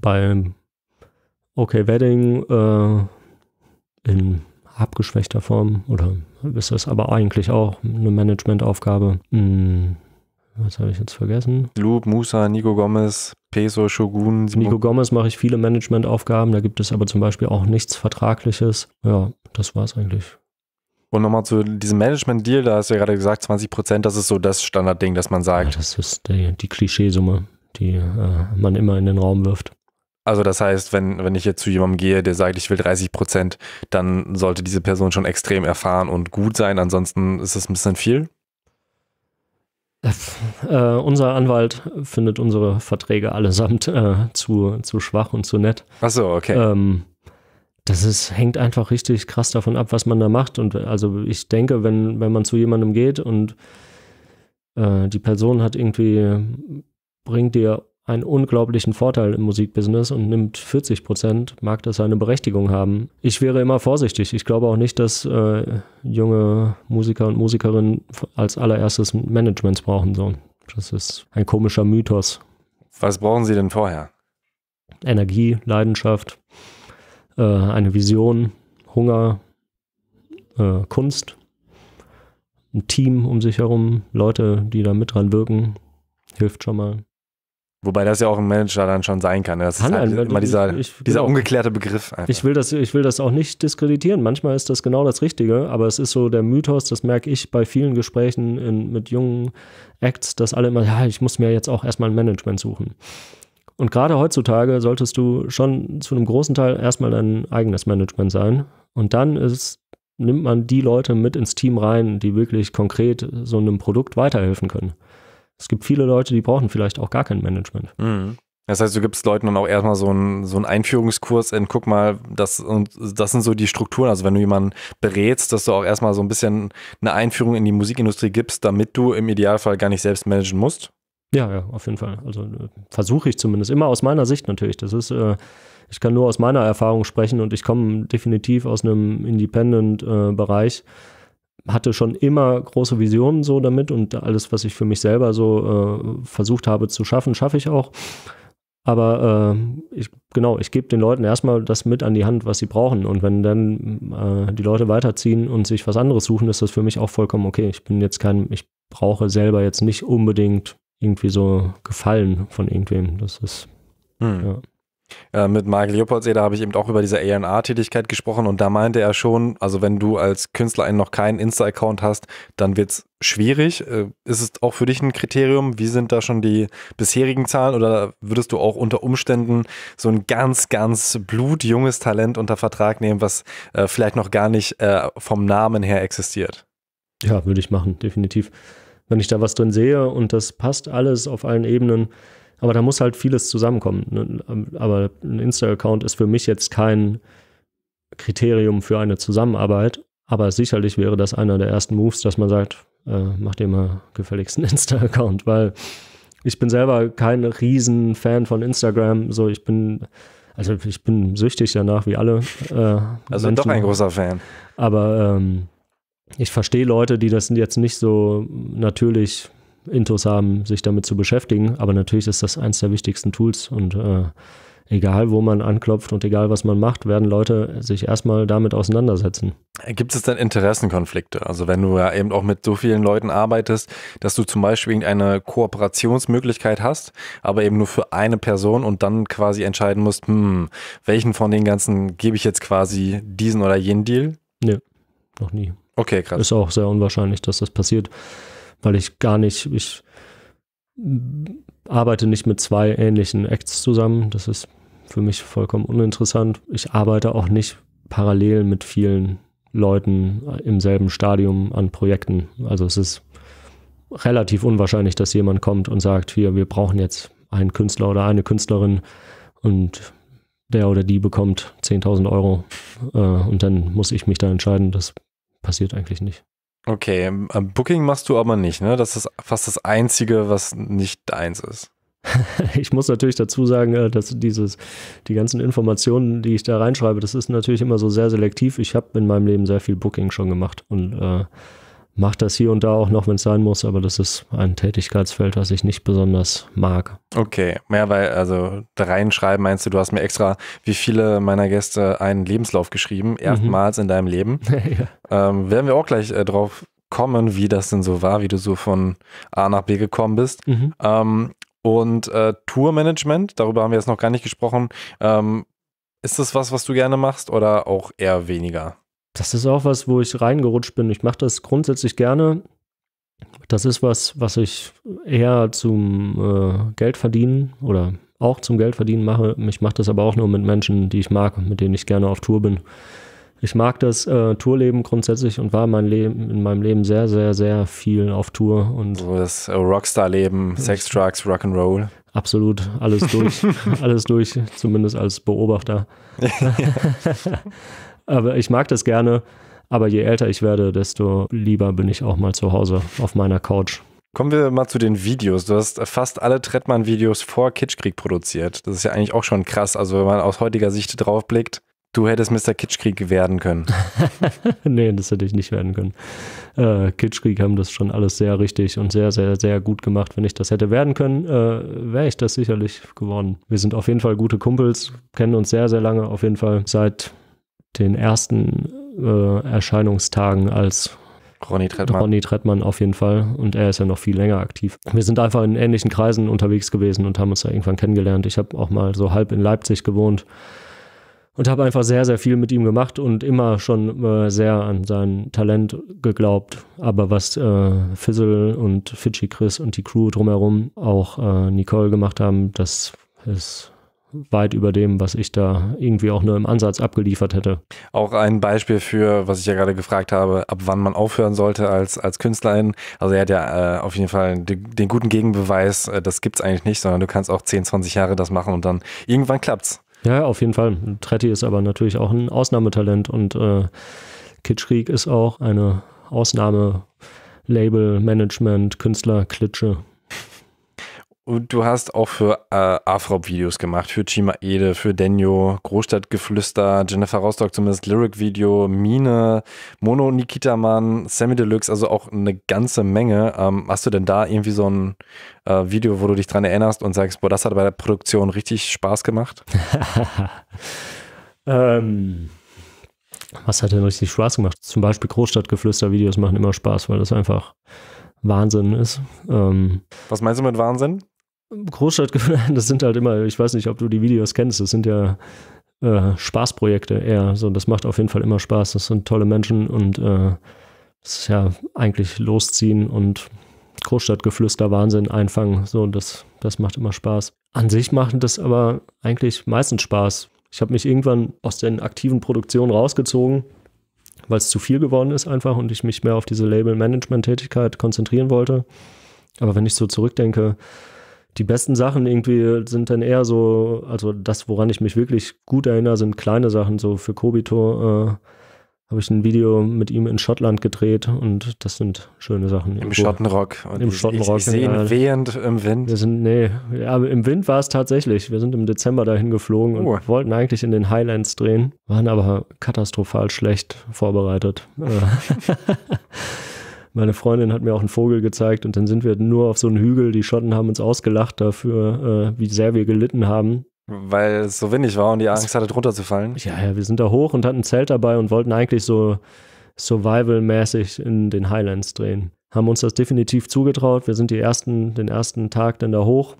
beim OK Wedding äh, in abgeschwächter Form oder ist das aber eigentlich auch eine Managementaufgabe? Hm, was habe ich jetzt vergessen? Loop, Musa, Nico Gomez, Peso, Shogun. Simon. Nico Gomez mache ich viele Managementaufgaben, da gibt es aber zum Beispiel auch nichts Vertragliches. Ja, das war es eigentlich. Und nochmal zu diesem Management-Deal, da hast du ja gerade gesagt, 20 Prozent, das ist so das Standardding, das man sagt. Ja, das ist die, die Klischeesumme, die äh, man immer in den Raum wirft. Also das heißt, wenn, wenn ich jetzt zu jemandem gehe, der sagt, ich will 30 Prozent, dann sollte diese Person schon extrem erfahren und gut sein, ansonsten ist das ein bisschen viel? Äh, unser Anwalt findet unsere Verträge allesamt äh, zu, zu schwach und zu nett. Ach so, okay. Ähm, das ist, hängt einfach richtig krass davon ab, was man da macht. Und also ich denke, wenn, wenn man zu jemandem geht und äh, die Person hat irgendwie, bringt dir einen unglaublichen Vorteil im Musikbusiness und nimmt 40 Prozent, mag das eine Berechtigung haben. Ich wäre immer vorsichtig. Ich glaube auch nicht, dass äh, junge Musiker und Musikerinnen als allererstes Managements brauchen. So. Das ist ein komischer Mythos. Was brauchen sie denn vorher? Energie, Leidenschaft, äh, eine Vision, Hunger, äh, Kunst, ein Team um sich herum, Leute, die da mit dran wirken, hilft schon mal. Wobei das ja auch ein Manager dann schon sein kann. Ne? Das kann ist halt ein, ne? immer dieser, ich, ich, dieser genau. ungeklärte Begriff. Ich will, das, ich will das auch nicht diskreditieren. Manchmal ist das genau das Richtige, aber es ist so der Mythos, das merke ich bei vielen Gesprächen in, mit jungen Acts, dass alle immer, ja, ich muss mir jetzt auch erstmal ein Management suchen. Und gerade heutzutage solltest du schon zu einem großen Teil erstmal dein eigenes Management sein. Und dann ist, nimmt man die Leute mit ins Team rein, die wirklich konkret so einem Produkt weiterhelfen können es gibt viele Leute, die brauchen vielleicht auch gar kein Management. Mhm. Das heißt, du gibst Leuten dann auch erstmal so einen, so einen Einführungskurs in, guck mal, das, und das sind so die Strukturen. Also wenn du jemanden berätst, dass du auch erstmal so ein bisschen eine Einführung in die Musikindustrie gibst, damit du im Idealfall gar nicht selbst managen musst. Ja, ja, auf jeden Fall. Also äh, versuche ich zumindest immer aus meiner Sicht natürlich. Das ist, äh, ich kann nur aus meiner Erfahrung sprechen und ich komme definitiv aus einem Independent-Bereich. Äh, hatte schon immer große Visionen so damit und alles, was ich für mich selber so äh, versucht habe zu schaffen, schaffe ich auch. Aber äh, ich, genau, ich gebe den Leuten erstmal das mit an die Hand, was sie brauchen. Und wenn dann äh, die Leute weiterziehen und sich was anderes suchen, ist das für mich auch vollkommen okay. Ich bin jetzt kein, ich brauche selber jetzt nicht unbedingt irgendwie so Gefallen von irgendwem. Das ist, hm. ja. Äh, mit Marc Leopoldseder habe ich eben auch über diese ana tätigkeit gesprochen und da meinte er schon, also wenn du als Künstler noch keinen Insta-Account hast, dann wird es schwierig. Äh, ist es auch für dich ein Kriterium? Wie sind da schon die bisherigen Zahlen oder würdest du auch unter Umständen so ein ganz, ganz blutjunges Talent unter Vertrag nehmen, was äh, vielleicht noch gar nicht äh, vom Namen her existiert? Ja, würde ich machen, definitiv. Wenn ich da was drin sehe und das passt alles auf allen Ebenen, aber da muss halt vieles zusammenkommen. Ne, ähm, aber ein Insta-Account ist für mich jetzt kein Kriterium für eine Zusammenarbeit. Aber sicherlich wäre das einer der ersten Moves, dass man sagt, äh, mach dir mal gefälligst einen Insta-Account, weil ich bin selber kein Riesenfan von Instagram. So, ich bin, also ich bin süchtig danach, wie alle. Äh, also Menschen. doch ein großer Fan. Aber ähm, ich verstehe Leute, die das jetzt nicht so natürlich Intos haben, sich damit zu beschäftigen. Aber natürlich ist das eins der wichtigsten Tools und äh, egal wo man anklopft und egal was man macht, werden Leute sich erstmal damit auseinandersetzen. Gibt es denn Interessenkonflikte? Also wenn du ja eben auch mit so vielen Leuten arbeitest, dass du zum Beispiel irgendeine Kooperationsmöglichkeit hast, aber eben nur für eine Person und dann quasi entscheiden musst, hm, welchen von den ganzen gebe ich jetzt quasi diesen oder jenen Deal? Nö, nee, noch nie. Okay, krass. Ist auch sehr unwahrscheinlich, dass das passiert weil ich gar nicht, ich arbeite nicht mit zwei ähnlichen Acts zusammen. Das ist für mich vollkommen uninteressant. Ich arbeite auch nicht parallel mit vielen Leuten im selben Stadium an Projekten. Also es ist relativ unwahrscheinlich, dass jemand kommt und sagt, hier, wir brauchen jetzt einen Künstler oder eine Künstlerin und der oder die bekommt 10.000 Euro äh, und dann muss ich mich da entscheiden. Das passiert eigentlich nicht. Okay, ähm, Booking machst du aber nicht, ne? Das ist fast das Einzige, was nicht deins ist. Ich muss natürlich dazu sagen, äh, dass dieses, die ganzen Informationen, die ich da reinschreibe, das ist natürlich immer so sehr selektiv. Ich habe in meinem Leben sehr viel Booking schon gemacht und äh, mache das hier und da auch noch, wenn es sein muss, aber das ist ein Tätigkeitsfeld, was ich nicht besonders mag. Okay, mehr weil, also reinschreiben meinst du, du hast mir extra, wie viele meiner Gäste, einen Lebenslauf geschrieben, mhm. erstmals mhm. in deinem Leben. ja. ähm, werden wir auch gleich äh, drauf kommen, wie das denn so war, wie du so von A nach B gekommen bist. Mhm. Ähm, und äh, Tourmanagement, darüber haben wir jetzt noch gar nicht gesprochen. Ähm, ist das was, was du gerne machst oder auch eher weniger? das ist auch was, wo ich reingerutscht bin. Ich mache das grundsätzlich gerne. Das ist was, was ich eher zum äh, Geld verdienen oder auch zum Geld verdienen mache. Ich mache das aber auch nur mit Menschen, die ich mag und mit denen ich gerne auf Tour bin. Ich mag das äh, Tourleben grundsätzlich und war mein Leben, in meinem Leben sehr, sehr, sehr viel auf Tour. Und das äh, Rockstar-Leben, Sex, Drugs, Rock'n'Roll. Absolut, alles durch, alles durch, zumindest als Beobachter. Ja. Aber ich mag das gerne. Aber je älter ich werde, desto lieber bin ich auch mal zu Hause auf meiner Couch. Kommen wir mal zu den Videos. Du hast fast alle Trettmann-Videos vor Kitschkrieg produziert. Das ist ja eigentlich auch schon krass. Also wenn man aus heutiger Sicht draufblickt, du hättest Mr. Kitschkrieg werden können. nee, das hätte ich nicht werden können. Äh, Kitschkrieg haben das schon alles sehr richtig und sehr, sehr, sehr gut gemacht. Wenn ich das hätte werden können, äh, wäre ich das sicherlich geworden. Wir sind auf jeden Fall gute Kumpels, kennen uns sehr, sehr lange, auf jeden Fall seit den ersten äh, Erscheinungstagen als Ronny Trettmann. Ronny Trettmann auf jeden Fall. Und er ist ja noch viel länger aktiv. Wir sind einfach in ähnlichen Kreisen unterwegs gewesen und haben uns da irgendwann kennengelernt. Ich habe auch mal so halb in Leipzig gewohnt und habe einfach sehr, sehr viel mit ihm gemacht und immer schon äh, sehr an sein Talent geglaubt. Aber was äh, Fizzle und Fidschi Chris und die Crew drumherum, auch äh, Nicole gemacht haben, das ist weit über dem, was ich da irgendwie auch nur im Ansatz abgeliefert hätte. Auch ein Beispiel für, was ich ja gerade gefragt habe, ab wann man aufhören sollte als, als Künstlerin. Also er hat ja äh, auf jeden Fall den, den guten Gegenbeweis, äh, das es eigentlich nicht, sondern du kannst auch 10, 20 Jahre das machen und dann irgendwann klappt's. Ja, auf jeden Fall. Tretti ist aber natürlich auch ein Ausnahmetalent und äh, Kitschkrieg ist auch eine Ausnahme. Label, Management, Künstler, Klitsche. Und du hast auch für äh, Afrop-Videos gemacht, für Chima Ede, für Denjo, Großstadtgeflüster, Jennifer Rostock zumindest, Lyric-Video, Mine, Mono Nikita Mann, Sammy Deluxe, also auch eine ganze Menge. Ähm, hast du denn da irgendwie so ein äh, Video, wo du dich dran erinnerst und sagst, boah, das hat bei der Produktion richtig Spaß gemacht? ähm, was hat denn richtig Spaß gemacht? Zum Beispiel Großstadtgeflüster-Videos machen immer Spaß, weil das einfach Wahnsinn ist. Ähm, Was meinst du mit Wahnsinn? Großstadtgefühl, das sind halt immer, ich weiß nicht, ob du die Videos kennst, das sind ja äh, Spaßprojekte eher. So, das macht auf jeden Fall immer Spaß. Das sind tolle Menschen und äh, das ist ja eigentlich losziehen und Großstadtgeflüster Wahnsinn einfangen. So, das, das macht immer Spaß. An sich macht das aber eigentlich meistens Spaß. Ich habe mich irgendwann aus den aktiven Produktionen rausgezogen, weil es zu viel geworden ist einfach und ich mich mehr auf diese Label-Management-Tätigkeit konzentrieren wollte. Aber wenn ich so zurückdenke, die besten Sachen irgendwie sind dann eher so, also das, woran ich mich wirklich gut erinnere, sind kleine Sachen. So für Kobito äh, habe ich ein Video mit ihm in Schottland gedreht und das sind schöne Sachen. Im Schottenrock. Und Im ich, Schottenrock. Ich, ich sehe ihn wehend im Wind. Wir sind, nee, ja, im Wind war es tatsächlich. Wir sind im Dezember dahin geflogen oh. und wollten eigentlich in den Highlands drehen, waren aber katastrophal schlecht vorbereitet. Äh. Meine Freundin hat mir auch einen Vogel gezeigt und dann sind wir nur auf so einen Hügel. Die Schotten haben uns ausgelacht dafür, äh, wie sehr wir gelitten haben. Weil es so windig war und die Angst hatte, drunter runterzufallen. Ja, ja, wir sind da hoch und hatten ein Zelt dabei und wollten eigentlich so Survival-mäßig in den Highlands drehen. Haben uns das definitiv zugetraut. Wir sind die ersten, den ersten Tag dann da hoch.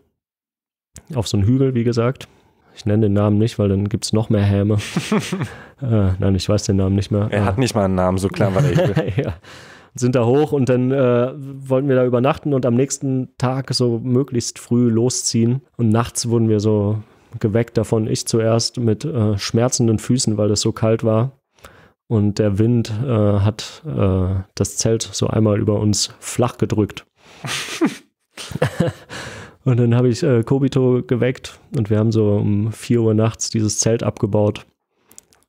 Auf so einen Hügel, wie gesagt. Ich nenne den Namen nicht, weil dann gibt es noch mehr Häme. äh, nein, ich weiß den Namen nicht mehr. Er ah. hat nicht mal einen Namen, so klar war der ja sind da hoch und dann äh, wollten wir da übernachten und am nächsten Tag so möglichst früh losziehen. Und nachts wurden wir so geweckt davon, ich zuerst mit äh, schmerzenden Füßen, weil es so kalt war. Und der Wind äh, hat äh, das Zelt so einmal über uns flach gedrückt. und dann habe ich äh, Kobito geweckt und wir haben so um 4 Uhr nachts dieses Zelt abgebaut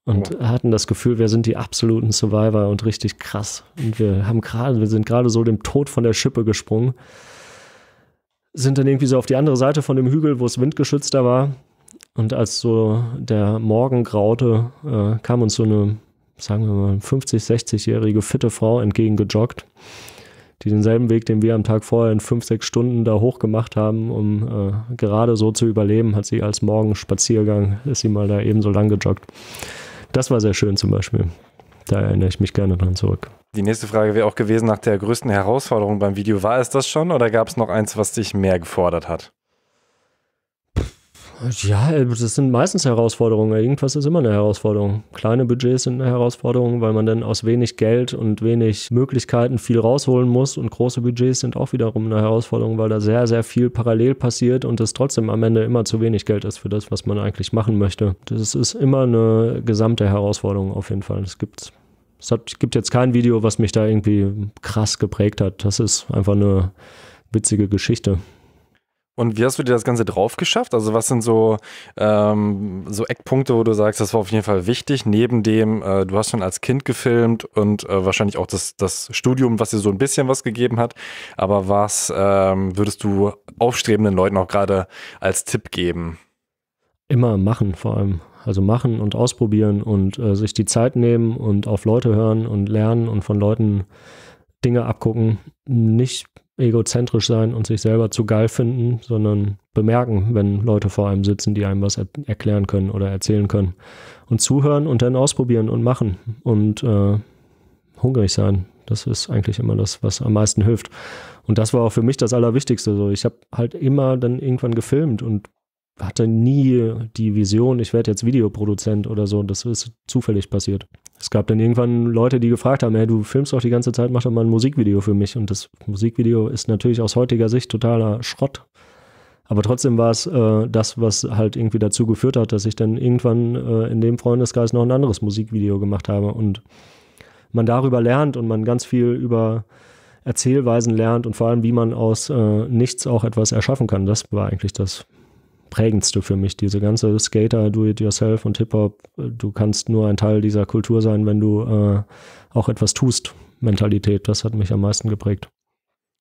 und ja. hatten das Gefühl, wir sind die absoluten Survivor und richtig krass. Und wir haben gerade, wir sind gerade so dem Tod von der Schippe gesprungen. Sind dann irgendwie so auf die andere Seite von dem Hügel, wo es windgeschützter war. Und als so der Morgen graute, äh, kam uns so eine, sagen wir mal, 50-, 60-jährige fitte Frau entgegengejoggt, die denselben Weg, den wir am Tag vorher in fünf, sechs Stunden da hochgemacht haben, um äh, gerade so zu überleben, hat sie als Morgenspaziergang, ist sie mal da eben so lang gejoggt. Das war sehr schön zum Beispiel. Da erinnere ich mich gerne dran zurück. Die nächste Frage wäre auch gewesen nach der größten Herausforderung beim Video. War es das schon oder gab es noch eins, was dich mehr gefordert hat? Ja, das sind meistens Herausforderungen. Irgendwas ist immer eine Herausforderung. Kleine Budgets sind eine Herausforderung, weil man dann aus wenig Geld und wenig Möglichkeiten viel rausholen muss. Und große Budgets sind auch wiederum eine Herausforderung, weil da sehr, sehr viel parallel passiert und es trotzdem am Ende immer zu wenig Geld ist für das, was man eigentlich machen möchte. Das ist immer eine gesamte Herausforderung auf jeden Fall. Es gibt es hat, gibt jetzt kein Video, was mich da irgendwie krass geprägt hat. Das ist einfach eine witzige Geschichte. Und wie hast du dir das Ganze drauf geschafft? Also, was sind so, ähm, so Eckpunkte, wo du sagst, das war auf jeden Fall wichtig, neben dem, äh, du hast schon als Kind gefilmt und äh, wahrscheinlich auch das, das Studium, was dir so ein bisschen was gegeben hat. Aber was ähm, würdest du aufstrebenden Leuten auch gerade als Tipp geben? Immer machen vor allem. Also machen und ausprobieren und äh, sich die Zeit nehmen und auf Leute hören und lernen und von Leuten Dinge abgucken. Nicht egozentrisch sein und sich selber zu geil finden, sondern bemerken, wenn Leute vor einem sitzen, die einem was er erklären können oder erzählen können. Und zuhören und dann ausprobieren und machen und äh, hungrig sein. Das ist eigentlich immer das, was am meisten hilft. Und das war auch für mich das Allerwichtigste. So, ich habe halt immer dann irgendwann gefilmt und hatte nie die Vision, ich werde jetzt Videoproduzent oder so. Das ist zufällig passiert es gab dann irgendwann Leute, die gefragt haben, hey, du filmst doch die ganze Zeit, mach doch mal ein Musikvideo für mich. Und das Musikvideo ist natürlich aus heutiger Sicht totaler Schrott. Aber trotzdem war es äh, das, was halt irgendwie dazu geführt hat, dass ich dann irgendwann äh, in dem Freundeskreis noch ein anderes Musikvideo gemacht habe und man darüber lernt und man ganz viel über Erzählweisen lernt und vor allem, wie man aus äh, nichts auch etwas erschaffen kann. Das war eigentlich das prägendste für mich, diese ganze Skater, Do-it-yourself und Hip-Hop. Du kannst nur ein Teil dieser Kultur sein, wenn du äh, auch etwas tust. Mentalität, das hat mich am meisten geprägt.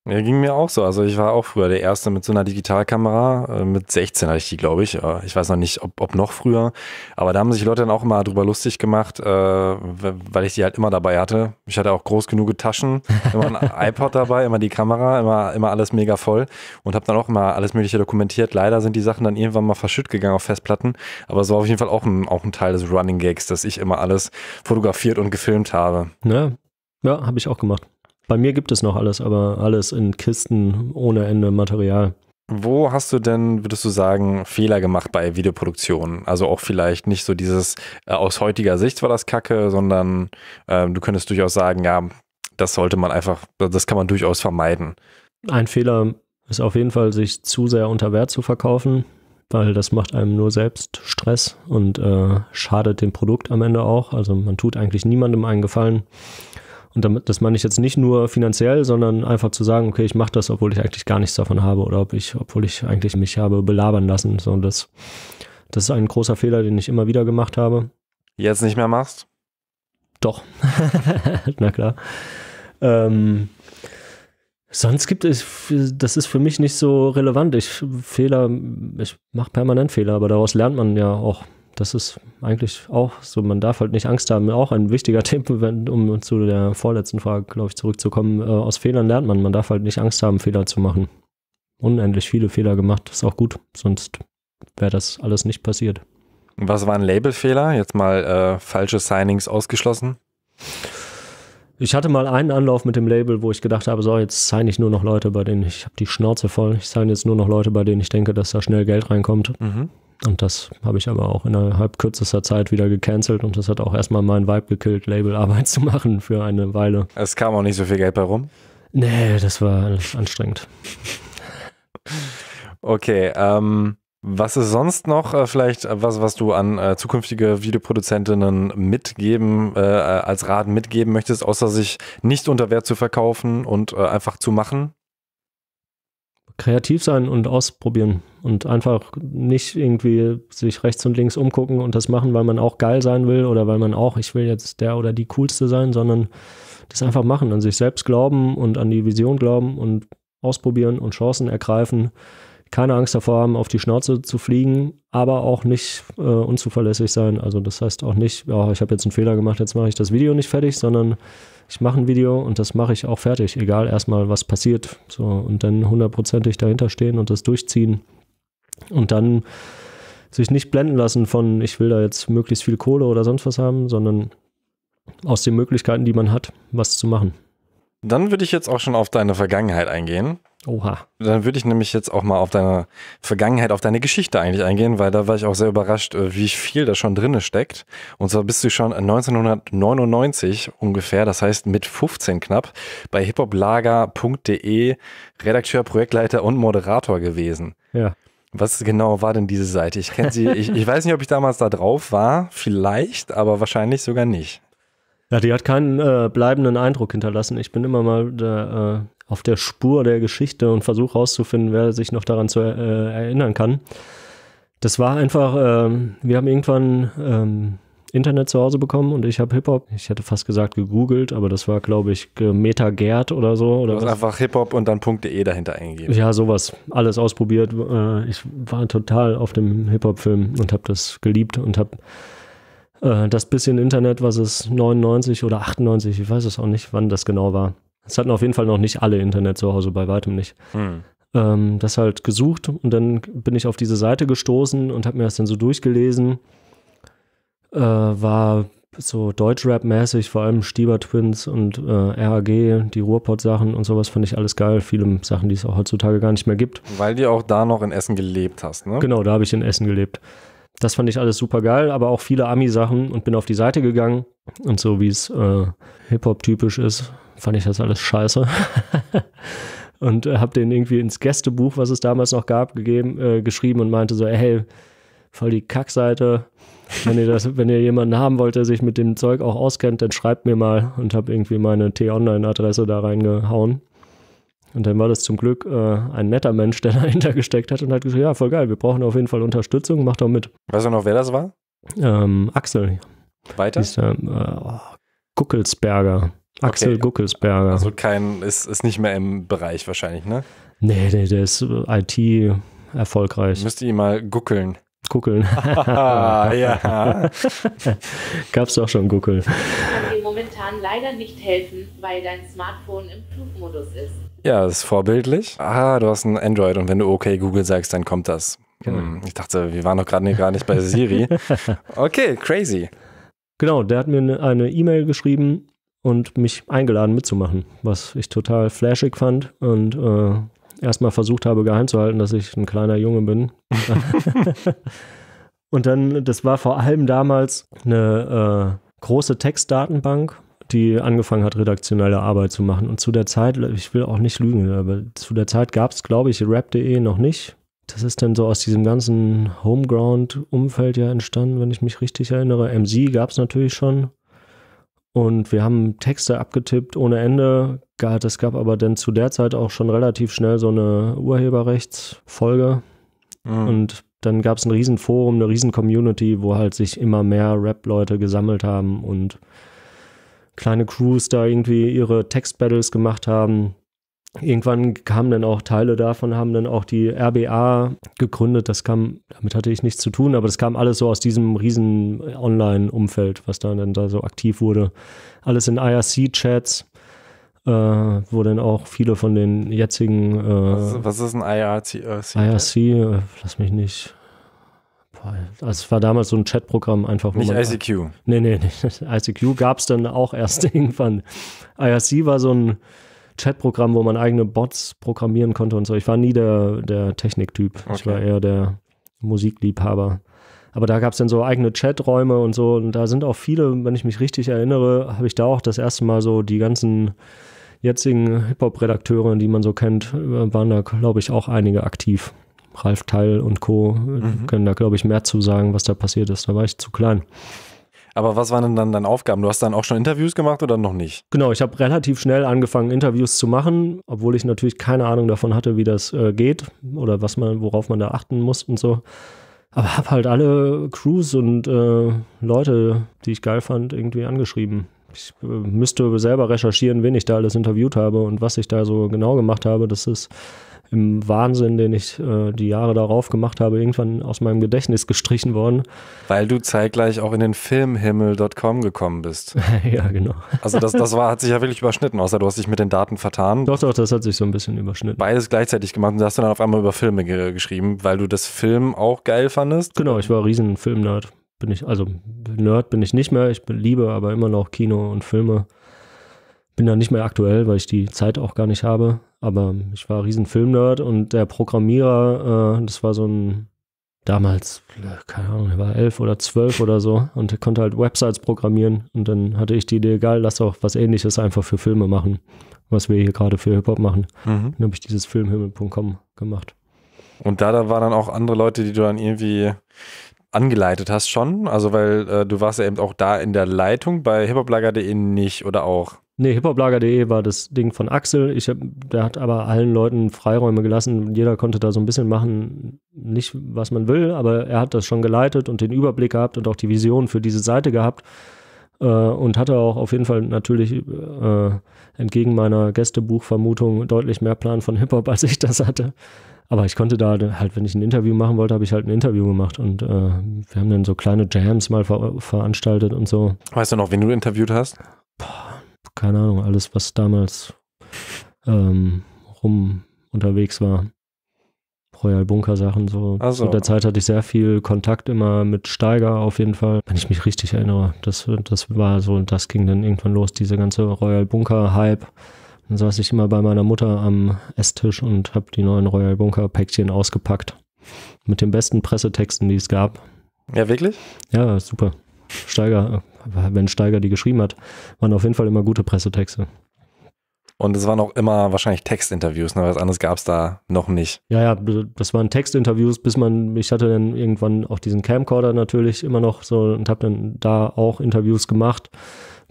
Ja, ging mir auch so. Also ich war auch früher der Erste mit so einer Digitalkamera. Äh, mit 16 hatte ich die, glaube ich. Äh, ich weiß noch nicht, ob, ob noch früher. Aber da haben sich Leute dann auch mal drüber lustig gemacht, äh, weil ich die halt immer dabei hatte. Ich hatte auch groß genug Taschen, immer ein iPod dabei, immer die Kamera, immer, immer alles mega voll. Und habe dann auch immer alles Mögliche dokumentiert. Leider sind die Sachen dann irgendwann mal verschütt gegangen auf Festplatten. Aber es war auf jeden Fall auch ein, auch ein Teil des Running Gags, dass ich immer alles fotografiert und gefilmt habe. Ne? Ja, ja habe ich auch gemacht. Bei mir gibt es noch alles, aber alles in Kisten ohne Ende Material. Wo hast du denn, würdest du sagen, Fehler gemacht bei Videoproduktionen? Also auch vielleicht nicht so dieses, äh, aus heutiger Sicht war das Kacke, sondern äh, du könntest durchaus sagen, ja, das sollte man einfach, das kann man durchaus vermeiden. Ein Fehler ist auf jeden Fall, sich zu sehr unter Wert zu verkaufen, weil das macht einem nur selbst Stress und äh, schadet dem Produkt am Ende auch. Also man tut eigentlich niemandem einen Gefallen. Und damit, das meine ich jetzt nicht nur finanziell, sondern einfach zu sagen, okay, ich mache das, obwohl ich eigentlich gar nichts davon habe oder ob ich, obwohl ich eigentlich mich habe belabern lassen. So, das, das ist ein großer Fehler, den ich immer wieder gemacht habe. Jetzt nicht mehr machst? Doch. Na klar. Ähm, sonst gibt es, das ist für mich nicht so relevant. Ich Fehler, ich mache permanent Fehler, aber daraus lernt man ja auch das ist eigentlich auch so, man darf halt nicht Angst haben. Auch ein wichtiger Tipp, wenn, um zu der vorletzten Frage, glaube ich, zurückzukommen. Äh, aus Fehlern lernt man. Man darf halt nicht Angst haben, Fehler zu machen. Unendlich viele Fehler gemacht, ist auch gut. Sonst wäre das alles nicht passiert. Was waren Labelfehler? Jetzt mal äh, falsche Signings ausgeschlossen. Ich hatte mal einen Anlauf mit dem Label, wo ich gedacht habe, so, jetzt signe ich nur noch Leute, bei denen ich habe die Schnauze voll. Ich signe jetzt nur noch Leute, bei denen ich denke, dass da schnell Geld reinkommt. Mhm. Und das habe ich aber auch innerhalb kürzester Zeit wieder gecancelt und das hat auch erstmal meinen Vibe gekillt, Labelarbeit zu machen für eine Weile. Es kam auch nicht so viel Geld bei rum? Nee, das war anstrengend. okay, ähm, was ist sonst noch äh, vielleicht äh, was, was du an äh, zukünftige Videoproduzentinnen mitgeben, äh, als Rat mitgeben möchtest, außer sich nicht unter Wert zu verkaufen und äh, einfach zu machen? Kreativ sein und ausprobieren und einfach nicht irgendwie sich rechts und links umgucken und das machen, weil man auch geil sein will oder weil man auch, ich will jetzt der oder die coolste sein, sondern das einfach machen, an sich selbst glauben und an die Vision glauben und ausprobieren und Chancen ergreifen. Keine Angst davor haben, auf die Schnauze zu fliegen, aber auch nicht äh, unzuverlässig sein. Also das heißt auch nicht, oh, ich habe jetzt einen Fehler gemacht, jetzt mache ich das Video nicht fertig, sondern ich mache ein Video und das mache ich auch fertig, egal erstmal was passiert. So und dann hundertprozentig dahinter stehen und das durchziehen. Und dann sich nicht blenden lassen von, ich will da jetzt möglichst viel Kohle oder sonst was haben, sondern aus den Möglichkeiten, die man hat, was zu machen. Dann würde ich jetzt auch schon auf deine Vergangenheit eingehen. Oha. Dann würde ich nämlich jetzt auch mal auf deine Vergangenheit, auf deine Geschichte eigentlich eingehen, weil da war ich auch sehr überrascht, äh, wie viel da schon drinne steckt. Und zwar bist du schon 1999 ungefähr, das heißt mit 15 knapp, bei hiphoplager.de Redakteur, Projektleiter und Moderator gewesen. Ja. Was genau war denn diese Seite? Ich kenne sie, ich, ich, weiß nicht, ob ich damals da drauf war, vielleicht, aber wahrscheinlich sogar nicht. Ja, die hat keinen äh, bleibenden Eindruck hinterlassen. Ich bin immer mal der, äh, auf der Spur der Geschichte und versuche herauszufinden, wer sich noch daran zu äh, erinnern kann. Das war einfach, ähm, wir haben irgendwann ähm, Internet zu Hause bekommen und ich habe Hip-Hop, ich hätte fast gesagt gegoogelt, aber das war, glaube ich, Meta Gerd oder so. Oder du hast was? einfach Hip-Hop und dann .de dahinter eingegeben. Ja, sowas. Alles ausprobiert. Äh, ich war total auf dem Hip-Hop-Film und habe das geliebt und habe äh, das bisschen Internet, was es 99 oder 98, ich weiß es auch nicht, wann das genau war. Es hatten auf jeden Fall noch nicht alle Internet zu Hause, bei weitem nicht. Hm ähm, das halt gesucht und dann bin ich auf diese Seite gestoßen und habe mir das dann so durchgelesen äh, war so Deutschrap-mäßig, vor allem Stieber Twins und äh, RAG, die Ruhrpott-Sachen und sowas fand ich alles geil. Viele Sachen, die es auch heutzutage gar nicht mehr gibt. Weil du auch da noch in Essen gelebt hast, ne? Genau, da habe ich in Essen gelebt. Das fand ich alles super geil, aber auch viele Ami-Sachen und bin auf die Seite gegangen und so wie es äh, Hip-Hop-typisch ist, fand ich das alles scheiße. und äh, habe den irgendwie ins Gästebuch, was es damals noch gab, gegeben, äh, geschrieben und meinte so, hey, voll die Kackseite wenn ihr, das, wenn ihr jemanden haben wollt, der sich mit dem Zeug auch auskennt, dann schreibt mir mal und habe irgendwie meine T-Online-Adresse da reingehauen. Und dann war das zum Glück äh, ein netter Mensch, der dahinter gesteckt hat und hat gesagt, ja, voll geil, wir brauchen auf jeden Fall Unterstützung, macht doch mit. Weißt du noch, wer das war? Ähm, Axel. Weiter? Ist, äh, Guckelsberger. Axel okay. Guckelsberger. Also kein, ist, ist nicht mehr im Bereich wahrscheinlich, ne? Nee, nee, der ist äh, IT erfolgreich. Müsst ihr ihn mal guckeln. Guckeln. ja. Gab's doch schon Guckeln. Ich kann dir momentan leider nicht helfen, weil dein Smartphone im Flugmodus ist. Ja, das ist vorbildlich. Ah, du hast ein Android und wenn du okay Google sagst, dann kommt das. Genau. Hm, ich dachte, wir waren doch gerade nicht, nicht bei Siri. Okay, crazy. Genau, der hat mir eine E-Mail geschrieben und mich eingeladen mitzumachen, was ich total flashig fand und äh, erstmal versucht habe, geheim zu halten, dass ich ein kleiner Junge bin. und dann, das war vor allem damals eine äh, große Textdatenbank, die angefangen hat, redaktionelle Arbeit zu machen. Und zu der Zeit, ich will auch nicht lügen, aber zu der Zeit gab es, glaube ich, rap.de noch nicht. Das ist dann so aus diesem ganzen Homeground-Umfeld ja entstanden, wenn ich mich richtig erinnere. MC gab es natürlich schon. Und wir haben Texte abgetippt ohne Ende. Es gab aber dann zu der Zeit auch schon relativ schnell so eine Urheberrechtsfolge. Mhm. Und dann gab es ein Riesenforum, eine Riesen-Community, wo halt sich immer mehr Rap-Leute gesammelt haben und kleine Crews da irgendwie ihre Text-Battles gemacht haben. Irgendwann kamen dann auch Teile davon, haben dann auch die RBA gegründet. Das kam, damit hatte ich nichts zu tun, aber das kam alles so aus diesem riesen Online-Umfeld, was da dann da so aktiv wurde. Alles in IRC-Chats, äh, wo dann auch viele von den jetzigen. Äh, was, was, ist ein IRC? IRC, äh, lass mich nicht. es war damals so ein Chatprogramm einfach. Nicht ICQ. Nee, nee, nee. ICQ gab es dann auch erst irgendwann. IRC war so ein Chatprogramm, wo man eigene Bots programmieren konnte und so. Ich war nie der, der Techniktyp. Okay. Ich war eher der Musikliebhaber. Aber da gab es dann so eigene Chaträume und so. Und da sind auch viele, wenn ich mich richtig erinnere, habe ich da auch das erste Mal so die ganzen jetzigen Hip-Hop-Redakteure, die man so kennt, waren da, glaube ich, auch einige aktiv. Ralf Teil und Co. Mhm. können da, glaube ich, mehr zu sagen, was da passiert ist. Da war ich zu klein. Aber was waren denn dann deine Aufgaben? Du hast dann auch schon Interviews gemacht oder noch nicht? Genau, ich habe relativ schnell angefangen, Interviews zu machen, obwohl ich natürlich keine Ahnung davon hatte, wie das äh, geht oder was man, worauf man da achten muss und so. Aber habe halt alle Crews und äh, Leute, die ich geil fand, irgendwie angeschrieben. Ich äh, müsste selber recherchieren, wen ich da alles interviewt habe und was ich da so genau gemacht habe. Das ist im Wahnsinn, den ich äh, die Jahre darauf gemacht habe, irgendwann aus meinem Gedächtnis gestrichen worden. Weil du zeitgleich auch in den Filmhimmel.com gekommen bist. ja, genau. Also das, das war, hat sich ja wirklich überschnitten, außer du hast dich mit den Daten vertan. Doch, doch, das hat sich so ein bisschen überschnitten. Beides gleichzeitig gemacht und hast dann auf einmal über Filme ge geschrieben, weil du das Film auch geil fandest. Genau, ich war riesen Filmnerd. Bin ich, also Nerd bin ich nicht mehr, ich liebe aber immer noch Kino und Filme. Bin da nicht mehr aktuell, weil ich die Zeit auch gar nicht habe. Aber ich war riesen Filmnerd und der Programmierer, äh, das war so ein damals, keine Ahnung, er war elf oder zwölf oder so und er konnte halt Websites programmieren und dann hatte ich die Idee, egal, lass auch was ähnliches einfach für Filme machen, was wir hier gerade für Hip-Hop machen. Mhm. Dann habe ich dieses Filmhimmel.com gemacht. Und da, da waren dann auch andere Leute, die du dann irgendwie angeleitet hast schon, also weil äh, du warst ja eben auch da in der Leitung bei hiphoplager.de nicht oder auch? Nee, hiphoplager.de war das Ding von Axel. Ich, der hat aber allen Leuten Freiräume gelassen. Jeder konnte da so ein bisschen machen, nicht was man will, aber er hat das schon geleitet und den Überblick gehabt und auch die Vision für diese Seite gehabt. Äh, und hatte auch auf jeden Fall natürlich äh, entgegen meiner Gästebuchvermutung deutlich mehr Plan von Hip-Hop, als ich das hatte. Aber ich konnte da halt, wenn ich ein Interview machen wollte, habe ich halt ein Interview gemacht und äh, wir haben dann so kleine Jams mal ver veranstaltet und so. Weißt du noch, wen du interviewt hast? Boah keine Ahnung, alles, was damals ähm, rum unterwegs war. Royal Bunker Sachen so. Also. Zu der Zeit hatte ich sehr viel Kontakt immer mit Steiger auf jeden Fall, wenn ich mich richtig erinnere. Das, das war so, das ging dann irgendwann los, diese ganze Royal Bunker Hype. Dann saß ich immer bei meiner Mutter am Esstisch und habe die neuen Royal Bunker Päckchen ausgepackt. Mit den besten Pressetexten, die es gab. Ja, wirklich? Ja, super. Steiger, wenn Steiger die geschrieben hat, waren auf jeden Fall immer gute Pressetexte. Und es waren auch immer wahrscheinlich Textinterviews, ne? was anderes gab es da noch nicht. Ja, ja, das waren Textinterviews, bis man, ich hatte dann irgendwann auch diesen Camcorder natürlich immer noch so und habe dann da auch Interviews gemacht,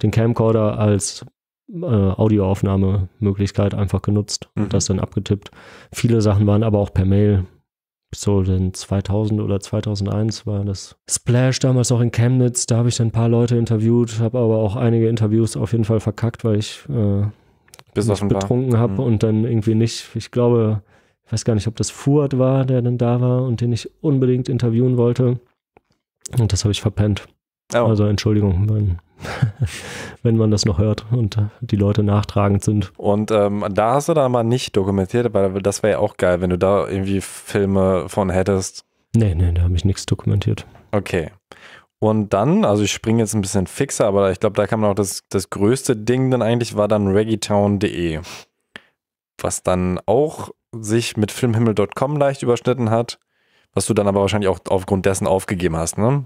den Camcorder als äh, Audioaufnahmemöglichkeit einfach genutzt mhm. und das dann abgetippt. Viele Sachen waren aber auch per Mail so in 2000 oder 2001 war das Splash damals auch in Chemnitz. Da habe ich dann ein paar Leute interviewt, habe aber auch einige Interviews auf jeden Fall verkackt, weil ich äh, mich betrunken habe mhm. und dann irgendwie nicht. Ich glaube, ich weiß gar nicht, ob das Fuhrt war, der dann da war und den ich unbedingt interviewen wollte. Und das habe ich verpennt. Oh. Also Entschuldigung, wenn, wenn man das noch hört und die Leute nachtragend sind. Und ähm, da hast du da mal nicht dokumentiert, weil das wäre ja auch geil, wenn du da irgendwie Filme von hättest. Nee, nee, da habe ich nichts dokumentiert. Okay. Und dann, also ich springe jetzt ein bisschen fixer, aber ich glaube, da kam auch das, das größte Ding dann eigentlich, war dann reggaetown.de. Was dann auch sich mit filmhimmel.com leicht überschnitten hat, was du dann aber wahrscheinlich auch aufgrund dessen aufgegeben hast, ne?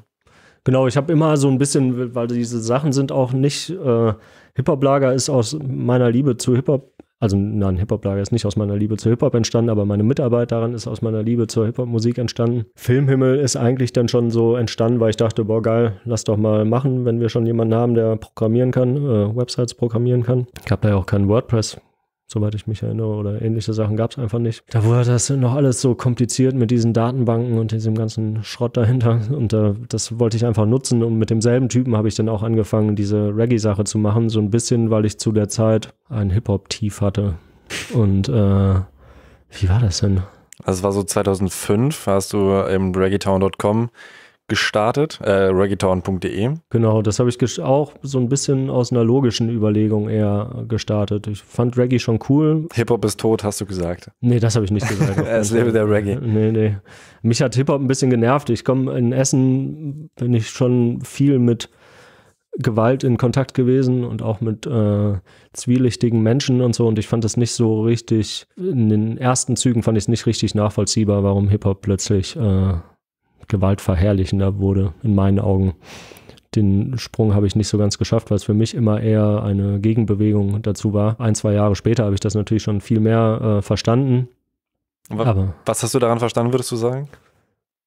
Genau, ich habe immer so ein bisschen, weil diese Sachen sind auch nicht, äh, Hip-Hop-Lager ist aus meiner Liebe zu Hip-Hop, also nein, Hip-Hop-Lager ist nicht aus meiner Liebe zu Hip-Hop entstanden, aber meine Mitarbeit daran ist aus meiner Liebe zur Hip-Hop-Musik entstanden. Filmhimmel ist eigentlich dann schon so entstanden, weil ich dachte, boah geil, lass doch mal machen, wenn wir schon jemanden haben, der programmieren kann, äh, Websites programmieren kann. Ich habe da ja auch keinen WordPress soweit ich mich erinnere, oder ähnliche Sachen gab es einfach nicht. Da wurde das noch alles so kompliziert mit diesen Datenbanken und diesem ganzen Schrott dahinter. Und äh, das wollte ich einfach nutzen. Und mit demselben Typen habe ich dann auch angefangen, diese Reggae-Sache zu machen, so ein bisschen, weil ich zu der Zeit ein Hip-Hop-Tief hatte. Und äh, wie war das denn? Also es war so 2005, warst du im reggaetown.com gestartet, äh, reggaeton.de. Genau, das habe ich auch so ein bisschen aus einer logischen Überlegung eher gestartet. Ich fand Reggae schon cool. Hip-Hop ist tot, hast du gesagt. Nee, das habe ich nicht gesagt. es lebe der Reggae. Nee, nee. Mich hat Hip-Hop ein bisschen genervt. Ich komme in Essen, bin ich schon viel mit Gewalt in Kontakt gewesen und auch mit äh, zwielichtigen Menschen und so. Und ich fand das nicht so richtig, in den ersten Zügen fand ich es nicht richtig nachvollziehbar, warum Hip-Hop plötzlich äh, gewaltverherrlichender wurde, in meinen Augen. Den Sprung habe ich nicht so ganz geschafft, weil es für mich immer eher eine Gegenbewegung dazu war. Ein, zwei Jahre später habe ich das natürlich schon viel mehr äh, verstanden. Was, Aber, was hast du daran verstanden, würdest du sagen?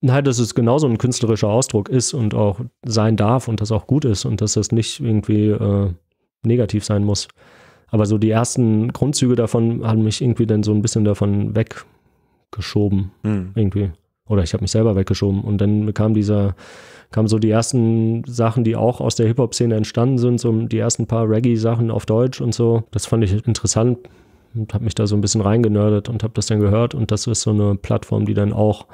Nein, dass es genauso ein künstlerischer Ausdruck ist und auch sein darf und das auch gut ist und dass das nicht irgendwie äh, negativ sein muss. Aber so die ersten Grundzüge davon haben mich irgendwie dann so ein bisschen davon weggeschoben. Hm. Irgendwie. Oder ich habe mich selber weggeschoben. Und dann kam dieser, kamen so die ersten Sachen, die auch aus der Hip-Hop-Szene entstanden sind, so die ersten paar Reggae-Sachen auf Deutsch und so. Das fand ich interessant und habe mich da so ein bisschen reingenördet und habe das dann gehört. Und das ist so eine Plattform, die dann auch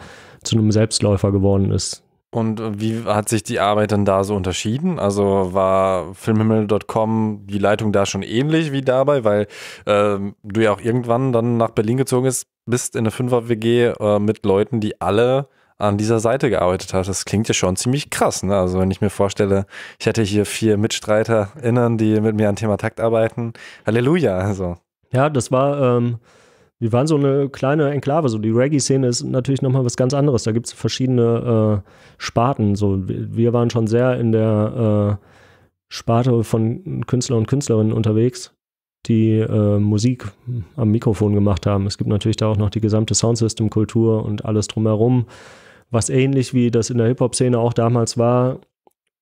zu einem Selbstläufer geworden ist. Und wie hat sich die Arbeit dann da so unterschieden? Also war filmhimmel.com die Leitung da schon ähnlich wie dabei, weil äh, du ja auch irgendwann dann nach Berlin gezogen bist, bist in einer Fünfer-WG äh, mit Leuten, die alle an dieser Seite gearbeitet haben. Das klingt ja schon ziemlich krass. Ne? Also wenn ich mir vorstelle, ich hätte hier vier MitstreiterInnen, die mit mir an Thema Takt arbeiten. Halleluja. Also. Ja, das war, ähm, wir waren so eine kleine Enklave. So die Reggae-Szene ist natürlich nochmal was ganz anderes. Da gibt es verschiedene äh, Sparten. So, wir waren schon sehr in der äh, Sparte von Künstler und Künstlerinnen unterwegs die äh, Musik am Mikrofon gemacht haben. Es gibt natürlich da auch noch die gesamte Soundsystem-Kultur und alles drumherum, was ähnlich wie das in der Hip-Hop-Szene auch damals war.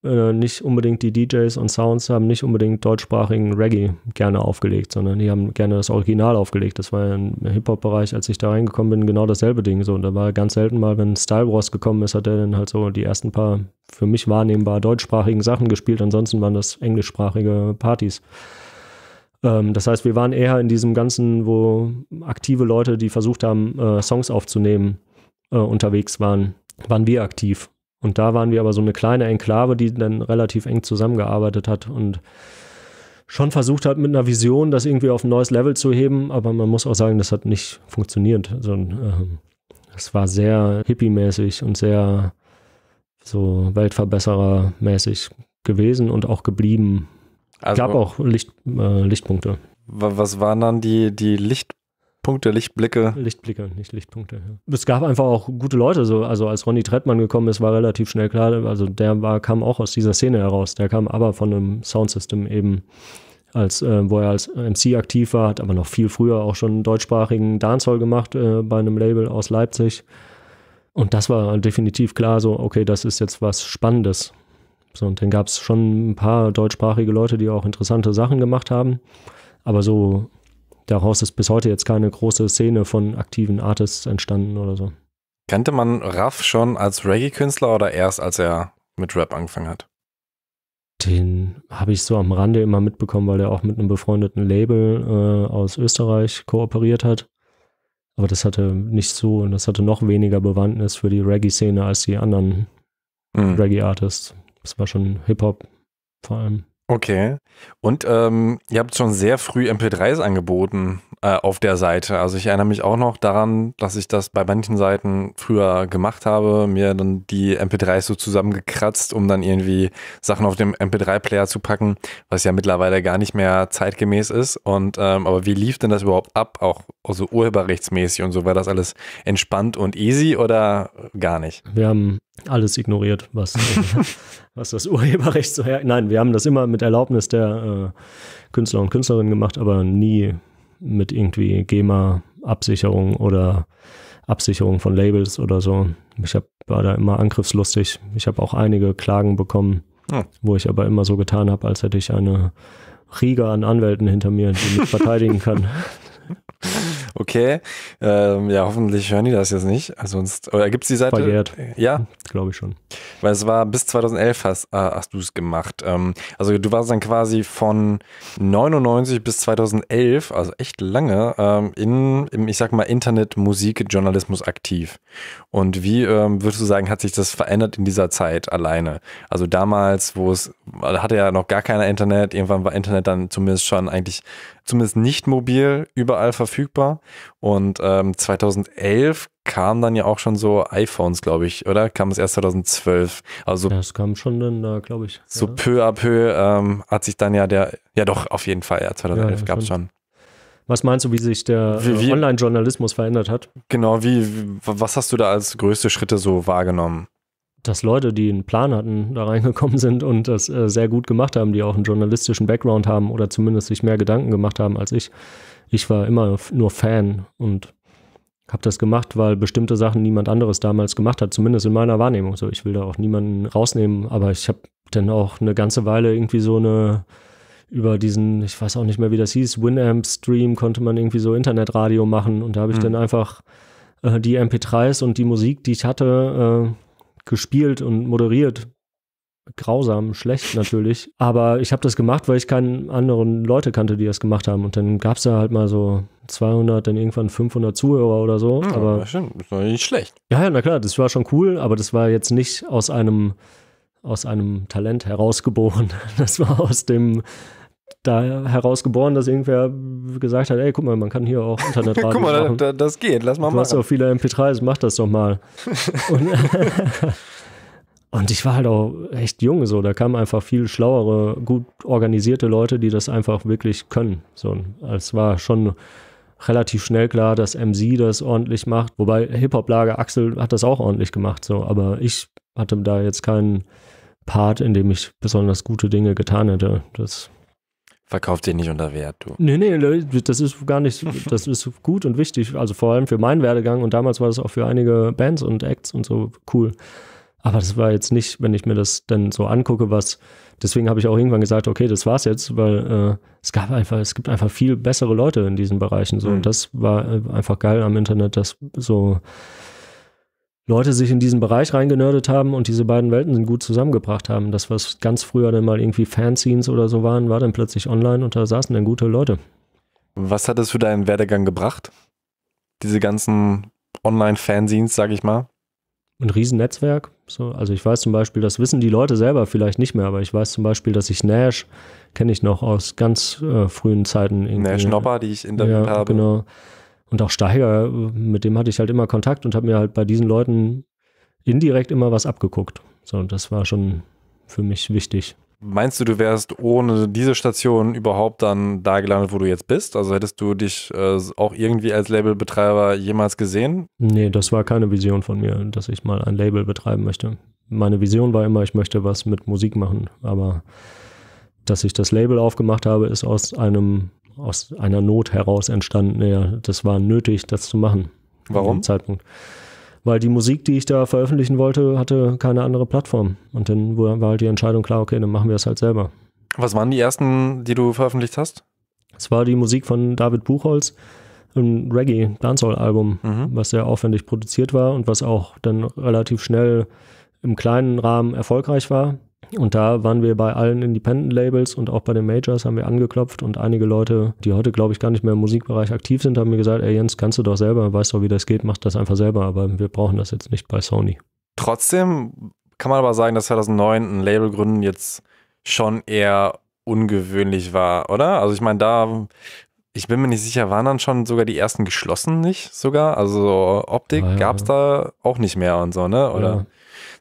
Äh, nicht unbedingt die DJs und Sounds haben nicht unbedingt deutschsprachigen Reggae gerne aufgelegt, sondern die haben gerne das Original aufgelegt. Das war ja im Hip-Hop-Bereich, als ich da reingekommen bin, genau dasselbe Ding. So, und da war ganz selten mal, wenn Style Wars gekommen ist, hat er dann halt so die ersten paar für mich wahrnehmbar deutschsprachigen Sachen gespielt. Ansonsten waren das englischsprachige Partys. Ähm, das heißt, wir waren eher in diesem Ganzen, wo aktive Leute, die versucht haben, äh, Songs aufzunehmen, äh, unterwegs waren, waren wir aktiv. Und da waren wir aber so eine kleine Enklave, die dann relativ eng zusammengearbeitet hat und schon versucht hat, mit einer Vision das irgendwie auf ein neues Level zu heben. Aber man muss auch sagen, das hat nicht funktioniert. Also, das ähm, war sehr hippie-mäßig und sehr so Weltverbesserer-mäßig gewesen und auch geblieben. Also, Gab auch Licht, äh, Lichtpunkte. Was waren dann die, die Lichtpunkte? Lichtblicke. Lichtblicke, nicht Lichtpunkte. Ja. Es gab einfach auch gute Leute. So. Also als Ronny Trettmann gekommen ist, war relativ schnell klar, also der war, kam auch aus dieser Szene heraus. Der kam aber von einem Soundsystem eben, als, äh, wo er als MC aktiv war, hat aber noch viel früher auch schon einen deutschsprachigen Dancehall gemacht äh, bei einem Label aus Leipzig. Und das war definitiv klar so, okay, das ist jetzt was Spannendes. So, und dann gab es schon ein paar deutschsprachige Leute, die auch interessante Sachen gemacht haben. Aber so, daraus ist bis heute jetzt keine große Szene von aktiven Artists entstanden oder so. Kannte man Raff schon als Reggae-Künstler oder erst als er mit Rap angefangen hat? Den habe ich so am Rande immer mitbekommen, weil er auch mit einem befreundeten Label äh, aus Österreich kooperiert hat. Aber das hatte nicht so und das hatte noch weniger Bewandtnis für die Reggae-Szene als die anderen mhm. Reggae-Artists. Es war schon Hip-Hop vor allem. Okay. Und ähm, ihr habt schon sehr früh MP3s angeboten äh, auf der Seite. Also ich erinnere mich auch noch daran, dass ich das bei manchen Seiten früher gemacht habe, mir dann die MP3s so zusammengekratzt, um dann irgendwie Sachen auf dem MP3-Player zu packen, was ja mittlerweile gar nicht mehr zeitgemäß ist. Und ähm, aber wie lief denn das überhaupt ab, auch also urheberrechtsmäßig und so? War das alles entspannt und easy oder gar nicht? Wir haben alles ignoriert, was, äh, was das Urheberrecht so her. Nein, wir haben das immer mit Erlaubnis der äh, Künstler und Künstlerinnen gemacht, aber nie mit irgendwie GEMA-Absicherung oder Absicherung von Labels oder so. Ich hab, war da immer angriffslustig. Ich habe auch einige Klagen bekommen, hm. wo ich aber immer so getan habe, als hätte ich eine Riege an Anwälten hinter mir, die mich verteidigen kann. Okay. Ähm, ja, hoffentlich hören die das jetzt nicht. Also sonst, oder gibt es die Seite? Verjährt. Ja. Glaube ich schon. Weil es war bis 2011 hast, ah, hast du es gemacht. Ähm, also du warst dann quasi von 99 bis 2011, also echt lange, ähm, in, im, ich sag mal, Internet, Musik, Journalismus aktiv. Und wie ähm, würdest du sagen, hat sich das verändert in dieser Zeit alleine? Also damals, wo es, hatte ja noch gar keiner Internet, irgendwann war Internet dann zumindest schon eigentlich, zumindest nicht mobil, überall verfügbar. Und ähm, 2011 kamen dann ja auch schon so iPhones, glaube ich, oder? Kam es erst 2012. Also ja, es kam schon dann da, glaube ich. So ja. peu à peu ähm, hat sich dann ja der, ja doch, auf jeden Fall, ja, 2011 ja, gab es schon. Was meinst du, wie sich der äh, Online-Journalismus verändert hat? Genau, wie, was hast du da als größte Schritte so wahrgenommen? dass Leute, die einen Plan hatten, da reingekommen sind und das äh, sehr gut gemacht haben, die auch einen journalistischen Background haben oder zumindest sich mehr Gedanken gemacht haben als ich ich war immer nur Fan und habe das gemacht, weil bestimmte Sachen niemand anderes damals gemacht hat, zumindest in meiner Wahrnehmung. So, ich will da auch niemanden rausnehmen, aber ich habe dann auch eine ganze Weile irgendwie so eine über diesen, ich weiß auch nicht mehr, wie das hieß, Winamp-Stream konnte man irgendwie so Internetradio machen und da habe ich mhm. dann einfach äh, die MP3s und die Musik, die ich hatte, äh, gespielt und moderiert grausam, schlecht natürlich. Aber ich habe das gemacht, weil ich keine anderen Leute kannte, die das gemacht haben. Und dann gab es da halt mal so 200, dann irgendwann 500 Zuhörer oder so. Ja, aber das war nicht schlecht. Ja, ja, na klar, das war schon cool, aber das war jetzt nicht aus einem, aus einem Talent herausgeboren. Das war aus dem da herausgeboren, dass irgendwer gesagt hat, ey, guck mal, man kann hier auch Internetradio Guck mal, machen. das geht, lass mal du machen. Du hast auch viele MP3s, mach das doch mal. Und und ich war halt auch echt jung, so. Da kamen einfach viel schlauere, gut organisierte Leute, die das einfach wirklich können. So, es war schon relativ schnell klar, dass MC das ordentlich macht. Wobei Hip-Hop-Lager Axel hat das auch ordentlich gemacht, so. Aber ich hatte da jetzt keinen Part, in dem ich besonders gute Dinge getan hätte. Das Verkauft dich nicht unter Wert, du. Nee, nee, das ist gar nicht, das ist gut und wichtig. Also vor allem für meinen Werdegang und damals war das auch für einige Bands und Acts und so cool. Aber das war jetzt nicht, wenn ich mir das dann so angucke, was, deswegen habe ich auch irgendwann gesagt, okay, das war's jetzt, weil äh, es gab einfach, es gibt einfach viel bessere Leute in diesen Bereichen. So. Mhm. Und das war äh, einfach geil am Internet, dass so Leute sich in diesen Bereich reingenördet haben und diese beiden Welten sind gut zusammengebracht haben. Das, was ganz früher dann mal irgendwie Fanscenes oder so waren, war dann plötzlich online und da saßen dann gute Leute. Was hat das für deinen Werdegang gebracht? Diese ganzen online fanscenes sage ich mal? ein Riesennetzwerk. So, also ich weiß zum Beispiel, das wissen die Leute selber vielleicht nicht mehr, aber ich weiß zum Beispiel, dass ich Nash kenne ich noch aus ganz äh, frühen Zeiten. Nash Nopper, die ich interviewt ja, habe. Genau. Und auch Steiger, mit dem hatte ich halt immer Kontakt und habe mir halt bei diesen Leuten indirekt immer was abgeguckt. So, und das war schon für mich wichtig. Meinst du, du wärst ohne diese Station überhaupt dann da gelandet, wo du jetzt bist? Also hättest du dich äh, auch irgendwie als Labelbetreiber jemals gesehen? Nee, das war keine Vision von mir, dass ich mal ein Label betreiben möchte. Meine Vision war immer, ich möchte was mit Musik machen, aber dass ich das Label aufgemacht habe, ist aus einem aus einer Not heraus entstanden. Ja, das war nötig, das zu machen. Warum? Zeitpunkt weil die Musik, die ich da veröffentlichen wollte, hatte keine andere Plattform. Und dann war halt die Entscheidung klar, okay, dann machen wir es halt selber. Was waren die ersten, die du veröffentlicht hast? Es war die Musik von David Buchholz, ein Reggae, Dancehall-Album, mhm. was sehr aufwendig produziert war und was auch dann relativ schnell im kleinen Rahmen erfolgreich war. Und da waren wir bei allen Independent-Labels und auch bei den Majors haben wir angeklopft und einige Leute, die heute, glaube ich, gar nicht mehr im Musikbereich aktiv sind, haben mir gesagt, ey Jens, kannst du doch selber, weißt doch, wie das geht, mach das einfach selber, aber wir brauchen das jetzt nicht bei Sony. Trotzdem kann man aber sagen, dass 2009 ein Label gründen jetzt schon eher ungewöhnlich war, oder? Also ich meine, da ich bin mir nicht sicher, waren dann schon sogar die ersten geschlossen, nicht sogar? Also Optik ah, ja, gab es da auch nicht mehr und so, ne? Oder ja.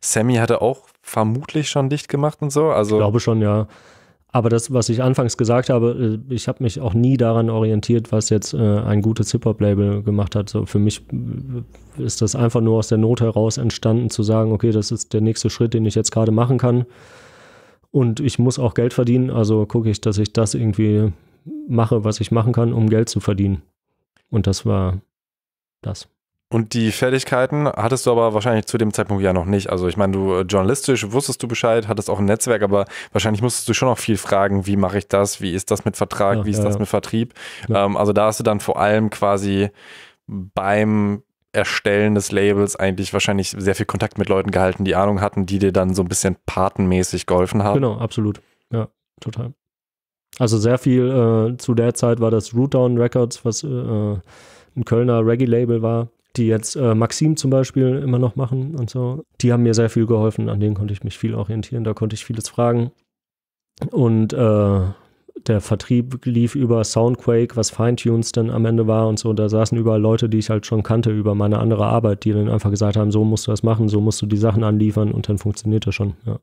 Sammy hatte auch vermutlich schon dicht gemacht und so. Also ich glaube schon, ja. Aber das, was ich anfangs gesagt habe, äh, ich habe mich auch nie daran orientiert, was jetzt äh, ein gutes Hip-Hop-Label gemacht hat. So für mich äh, ist das einfach nur aus der Not heraus entstanden, zu sagen, okay, das ist der nächste Schritt, den ich jetzt gerade machen kann. Und ich muss auch Geld verdienen, also gucke ich, dass ich das irgendwie mache, was ich machen kann, um Geld zu verdienen. Und das war das. Und die Fertigkeiten hattest du aber wahrscheinlich zu dem Zeitpunkt ja noch nicht. Also ich meine, du äh, journalistisch wusstest du Bescheid, hattest auch ein Netzwerk, aber wahrscheinlich musstest du schon noch viel fragen, wie mache ich das, wie ist das mit Vertrag, ja, wie ist ja, das ja. mit Vertrieb. Ähm, also da hast du dann vor allem quasi beim Erstellen des Labels eigentlich wahrscheinlich sehr viel Kontakt mit Leuten gehalten, die Ahnung hatten, die dir dann so ein bisschen patenmäßig geholfen haben. Genau, absolut. Ja, total. Also sehr viel äh, zu der Zeit war das Root Down Records, was äh, äh ein Kölner Reggae-Label war, die jetzt äh, Maxim zum Beispiel immer noch machen und so, die haben mir sehr viel geholfen, an denen konnte ich mich viel orientieren, da konnte ich vieles fragen. Und äh, der Vertrieb lief über Soundquake, was Feintunes dann am Ende war und so. Da saßen überall Leute, die ich halt schon kannte über meine andere Arbeit, die dann einfach gesagt haben, so musst du das machen, so musst du die Sachen anliefern und dann funktioniert das schon. Ja.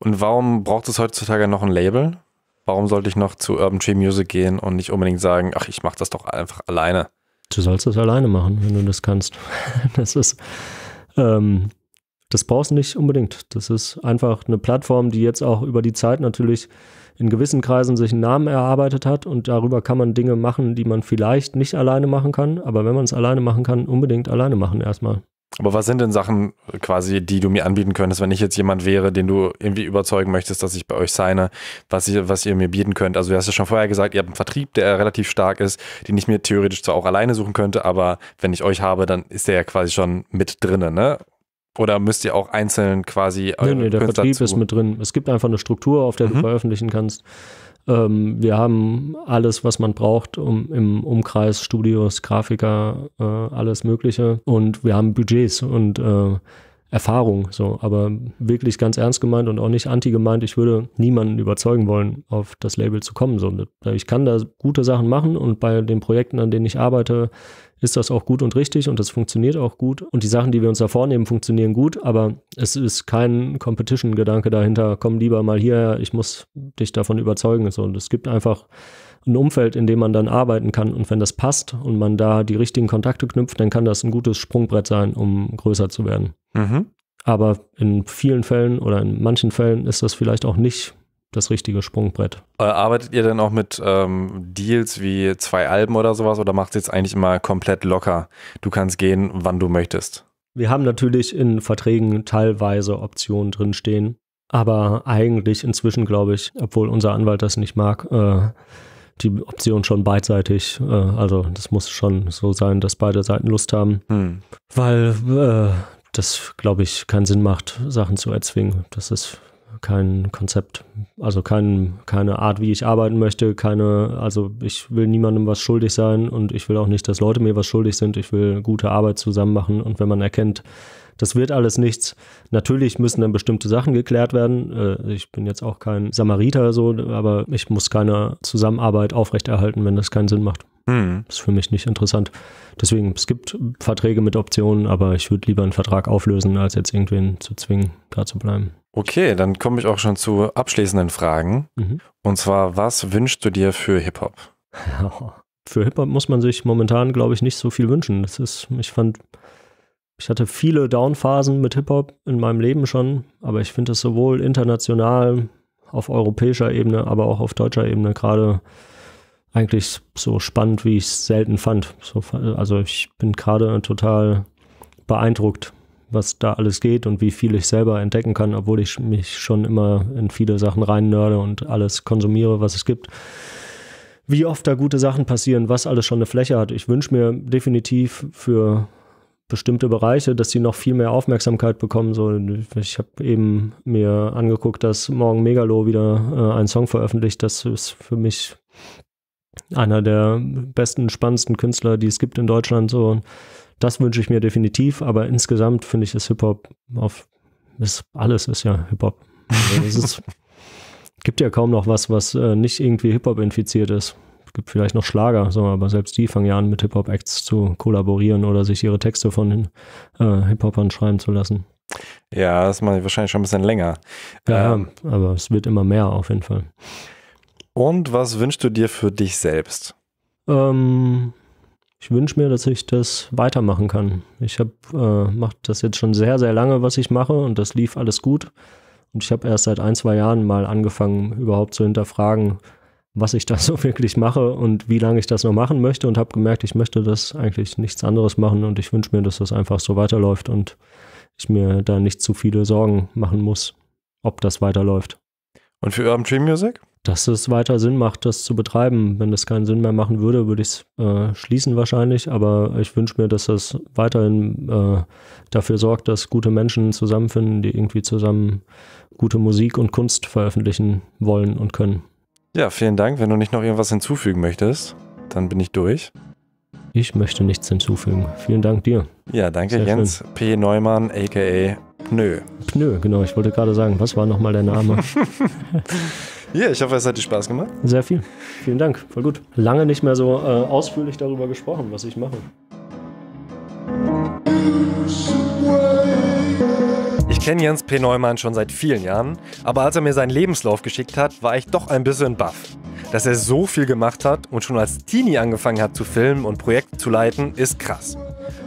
Und warum braucht es heutzutage noch ein Label? Warum sollte ich noch zu Urban Tree Music gehen und nicht unbedingt sagen, ach, ich mache das doch einfach alleine? du sollst das alleine machen, wenn du das kannst. Das ist, ähm, das brauchst du nicht unbedingt. Das ist einfach eine Plattform, die jetzt auch über die Zeit natürlich in gewissen Kreisen sich einen Namen erarbeitet hat und darüber kann man Dinge machen, die man vielleicht nicht alleine machen kann. Aber wenn man es alleine machen kann, unbedingt alleine machen erstmal. Aber was sind denn Sachen quasi, die du mir anbieten könntest, wenn ich jetzt jemand wäre, den du irgendwie überzeugen möchtest, dass ich bei euch seine, was ihr, was ihr mir bieten könnt? Also du hast ja schon vorher gesagt, ihr habt einen Vertrieb, der relativ stark ist, den ich mir theoretisch zwar auch alleine suchen könnte, aber wenn ich euch habe, dann ist der ja quasi schon mit drinnen, ne? Oder müsst ihr auch einzeln quasi. Nee, nee, der Künstler Vertrieb zu? ist mit drin. Es gibt einfach eine Struktur, auf der mhm. du veröffentlichen kannst. Ähm, wir haben alles, was man braucht, um im Umkreis, Studios, Grafiker, äh, alles Mögliche. Und wir haben Budgets und äh, Erfahrung, so, aber wirklich ganz ernst gemeint und auch nicht anti gemeint. Ich würde niemanden überzeugen wollen, auf das Label zu kommen. So, ich kann da gute Sachen machen und bei den Projekten, an denen ich arbeite, ist das auch gut und richtig und das funktioniert auch gut. Und die Sachen, die wir uns da vornehmen, funktionieren gut, aber es ist kein Competition-Gedanke dahinter. Komm lieber mal hier, ich muss dich davon überzeugen. So, und es gibt einfach ein Umfeld, in dem man dann arbeiten kann. Und wenn das passt und man da die richtigen Kontakte knüpft, dann kann das ein gutes Sprungbrett sein, um größer zu werden. Mhm. Aber in vielen Fällen oder in manchen Fällen ist das vielleicht auch nicht das richtige Sprungbrett. Äh, arbeitet ihr denn auch mit ähm, Deals wie zwei Alben oder sowas oder macht es jetzt eigentlich immer komplett locker? Du kannst gehen, wann du möchtest. Wir haben natürlich in Verträgen teilweise Optionen drinstehen, aber eigentlich inzwischen glaube ich, obwohl unser Anwalt das nicht mag, äh, die Option schon beidseitig. Äh, also das muss schon so sein, dass beide Seiten Lust haben, hm. weil äh, das, glaube ich, keinen Sinn macht, Sachen zu erzwingen. Das ist kein Konzept, also kein, keine Art, wie ich arbeiten möchte, keine, also ich will niemandem was schuldig sein und ich will auch nicht, dass Leute mir was schuldig sind. Ich will gute Arbeit zusammen machen und wenn man erkennt, das wird alles nichts. Natürlich müssen dann bestimmte Sachen geklärt werden. Äh, ich bin jetzt auch kein Samariter so, aber ich muss keine Zusammenarbeit aufrechterhalten, wenn das keinen Sinn macht. Hm. Das Ist für mich nicht interessant. Deswegen, es gibt Verträge mit Optionen, aber ich würde lieber einen Vertrag auflösen, als jetzt irgendwen zu zwingen, da zu bleiben. Okay, dann komme ich auch schon zu abschließenden Fragen. Mhm. Und zwar, was wünschst du dir für Hip-Hop? für Hip-Hop muss man sich momentan, glaube ich, nicht so viel wünschen. Das ist, ich fand ich hatte viele Downphasen mit Hip-Hop in meinem Leben schon, aber ich finde es sowohl international auf europäischer Ebene, aber auch auf deutscher Ebene gerade eigentlich so spannend, wie ich es selten fand. So, also ich bin gerade total beeindruckt, was da alles geht und wie viel ich selber entdecken kann, obwohl ich mich schon immer in viele Sachen reinnörde und alles konsumiere, was es gibt. Wie oft da gute Sachen passieren, was alles schon eine Fläche hat. Ich wünsche mir definitiv für bestimmte Bereiche, dass sie noch viel mehr Aufmerksamkeit bekommen. So, ich habe eben mir angeguckt, dass morgen Megalo wieder äh, einen Song veröffentlicht. Das ist für mich einer der besten, spannendsten Künstler, die es gibt in Deutschland. So, das wünsche ich mir definitiv. Aber insgesamt finde ich, ist Hip Hop auf ist, alles ist ja Hip Hop. Also es ist, gibt ja kaum noch was, was äh, nicht irgendwie Hip Hop infiziert ist gibt vielleicht noch Schlager, so, aber selbst die fangen ja an, mit Hip-Hop-Acts zu kollaborieren oder sich ihre Texte von den äh, Hip-Hopern schreiben zu lassen. Ja, das mache ich wahrscheinlich schon ein bisschen länger. Ja, ähm, aber es wird immer mehr auf jeden Fall. Und was wünschst du dir für dich selbst? Ähm, ich wünsche mir, dass ich das weitermachen kann. Ich habe äh, mache das jetzt schon sehr, sehr lange, was ich mache und das lief alles gut. Und ich habe erst seit ein, zwei Jahren mal angefangen, überhaupt zu hinterfragen, was ich da so wirklich mache und wie lange ich das noch machen möchte und habe gemerkt, ich möchte das eigentlich nichts anderes machen und ich wünsche mir, dass das einfach so weiterläuft und ich mir da nicht zu viele Sorgen machen muss, ob das weiterläuft. Und für Urban Dream Music? Dass es weiter Sinn macht, das zu betreiben. Wenn das keinen Sinn mehr machen würde, würde ich es äh, schließen wahrscheinlich, aber ich wünsche mir, dass das weiterhin äh, dafür sorgt, dass gute Menschen zusammenfinden, die irgendwie zusammen gute Musik und Kunst veröffentlichen wollen und können. Ja, vielen Dank. Wenn du nicht noch irgendwas hinzufügen möchtest, dann bin ich durch. Ich möchte nichts hinzufügen. Vielen Dank dir. Ja, danke Sehr Jens schön. P. Neumann, a.k.a. Pnö. Pnö, genau. Ich wollte gerade sagen, was war nochmal der Name? Ja, yeah, ich hoffe, es hat dir Spaß gemacht. Sehr viel. Vielen Dank. Voll gut. Lange nicht mehr so äh, ausführlich darüber gesprochen, was ich mache. kenne Jens P. Neumann schon seit vielen Jahren, aber als er mir seinen Lebenslauf geschickt hat, war ich doch ein bisschen baff. Dass er so viel gemacht hat und schon als Teenie angefangen hat zu filmen und Projekte zu leiten, ist krass.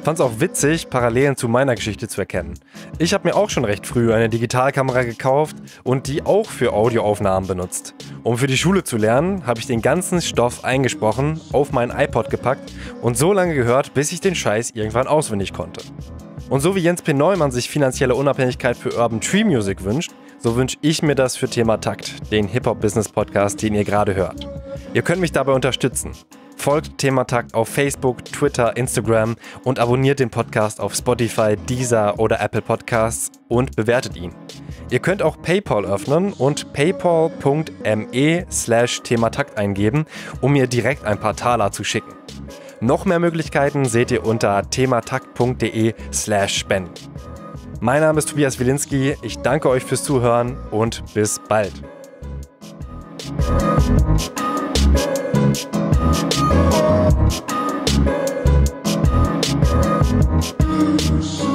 Fand's auch witzig, Parallelen zu meiner Geschichte zu erkennen. Ich habe mir auch schon recht früh eine Digitalkamera gekauft und die auch für Audioaufnahmen benutzt. Um für die Schule zu lernen, habe ich den ganzen Stoff eingesprochen, auf meinen iPod gepackt und so lange gehört, bis ich den Scheiß irgendwann auswendig konnte. Und so wie Jens P. Neumann sich finanzielle Unabhängigkeit für Urban Tree Music wünscht, so wünsche ich mir das für Thema Takt, den Hip-Hop-Business-Podcast, den ihr gerade hört. Ihr könnt mich dabei unterstützen. Folgt Thema Takt auf Facebook, Twitter, Instagram und abonniert den Podcast auf Spotify, Deezer oder Apple Podcasts und bewertet ihn. Ihr könnt auch PayPal öffnen und paypal.me slash Thematakt eingeben, um mir direkt ein paar Taler zu schicken. Noch mehr Möglichkeiten seht ihr unter thematakt.de slash spenden. Mein Name ist Tobias Wilinski, ich danke euch fürs Zuhören und bis bald. Peace.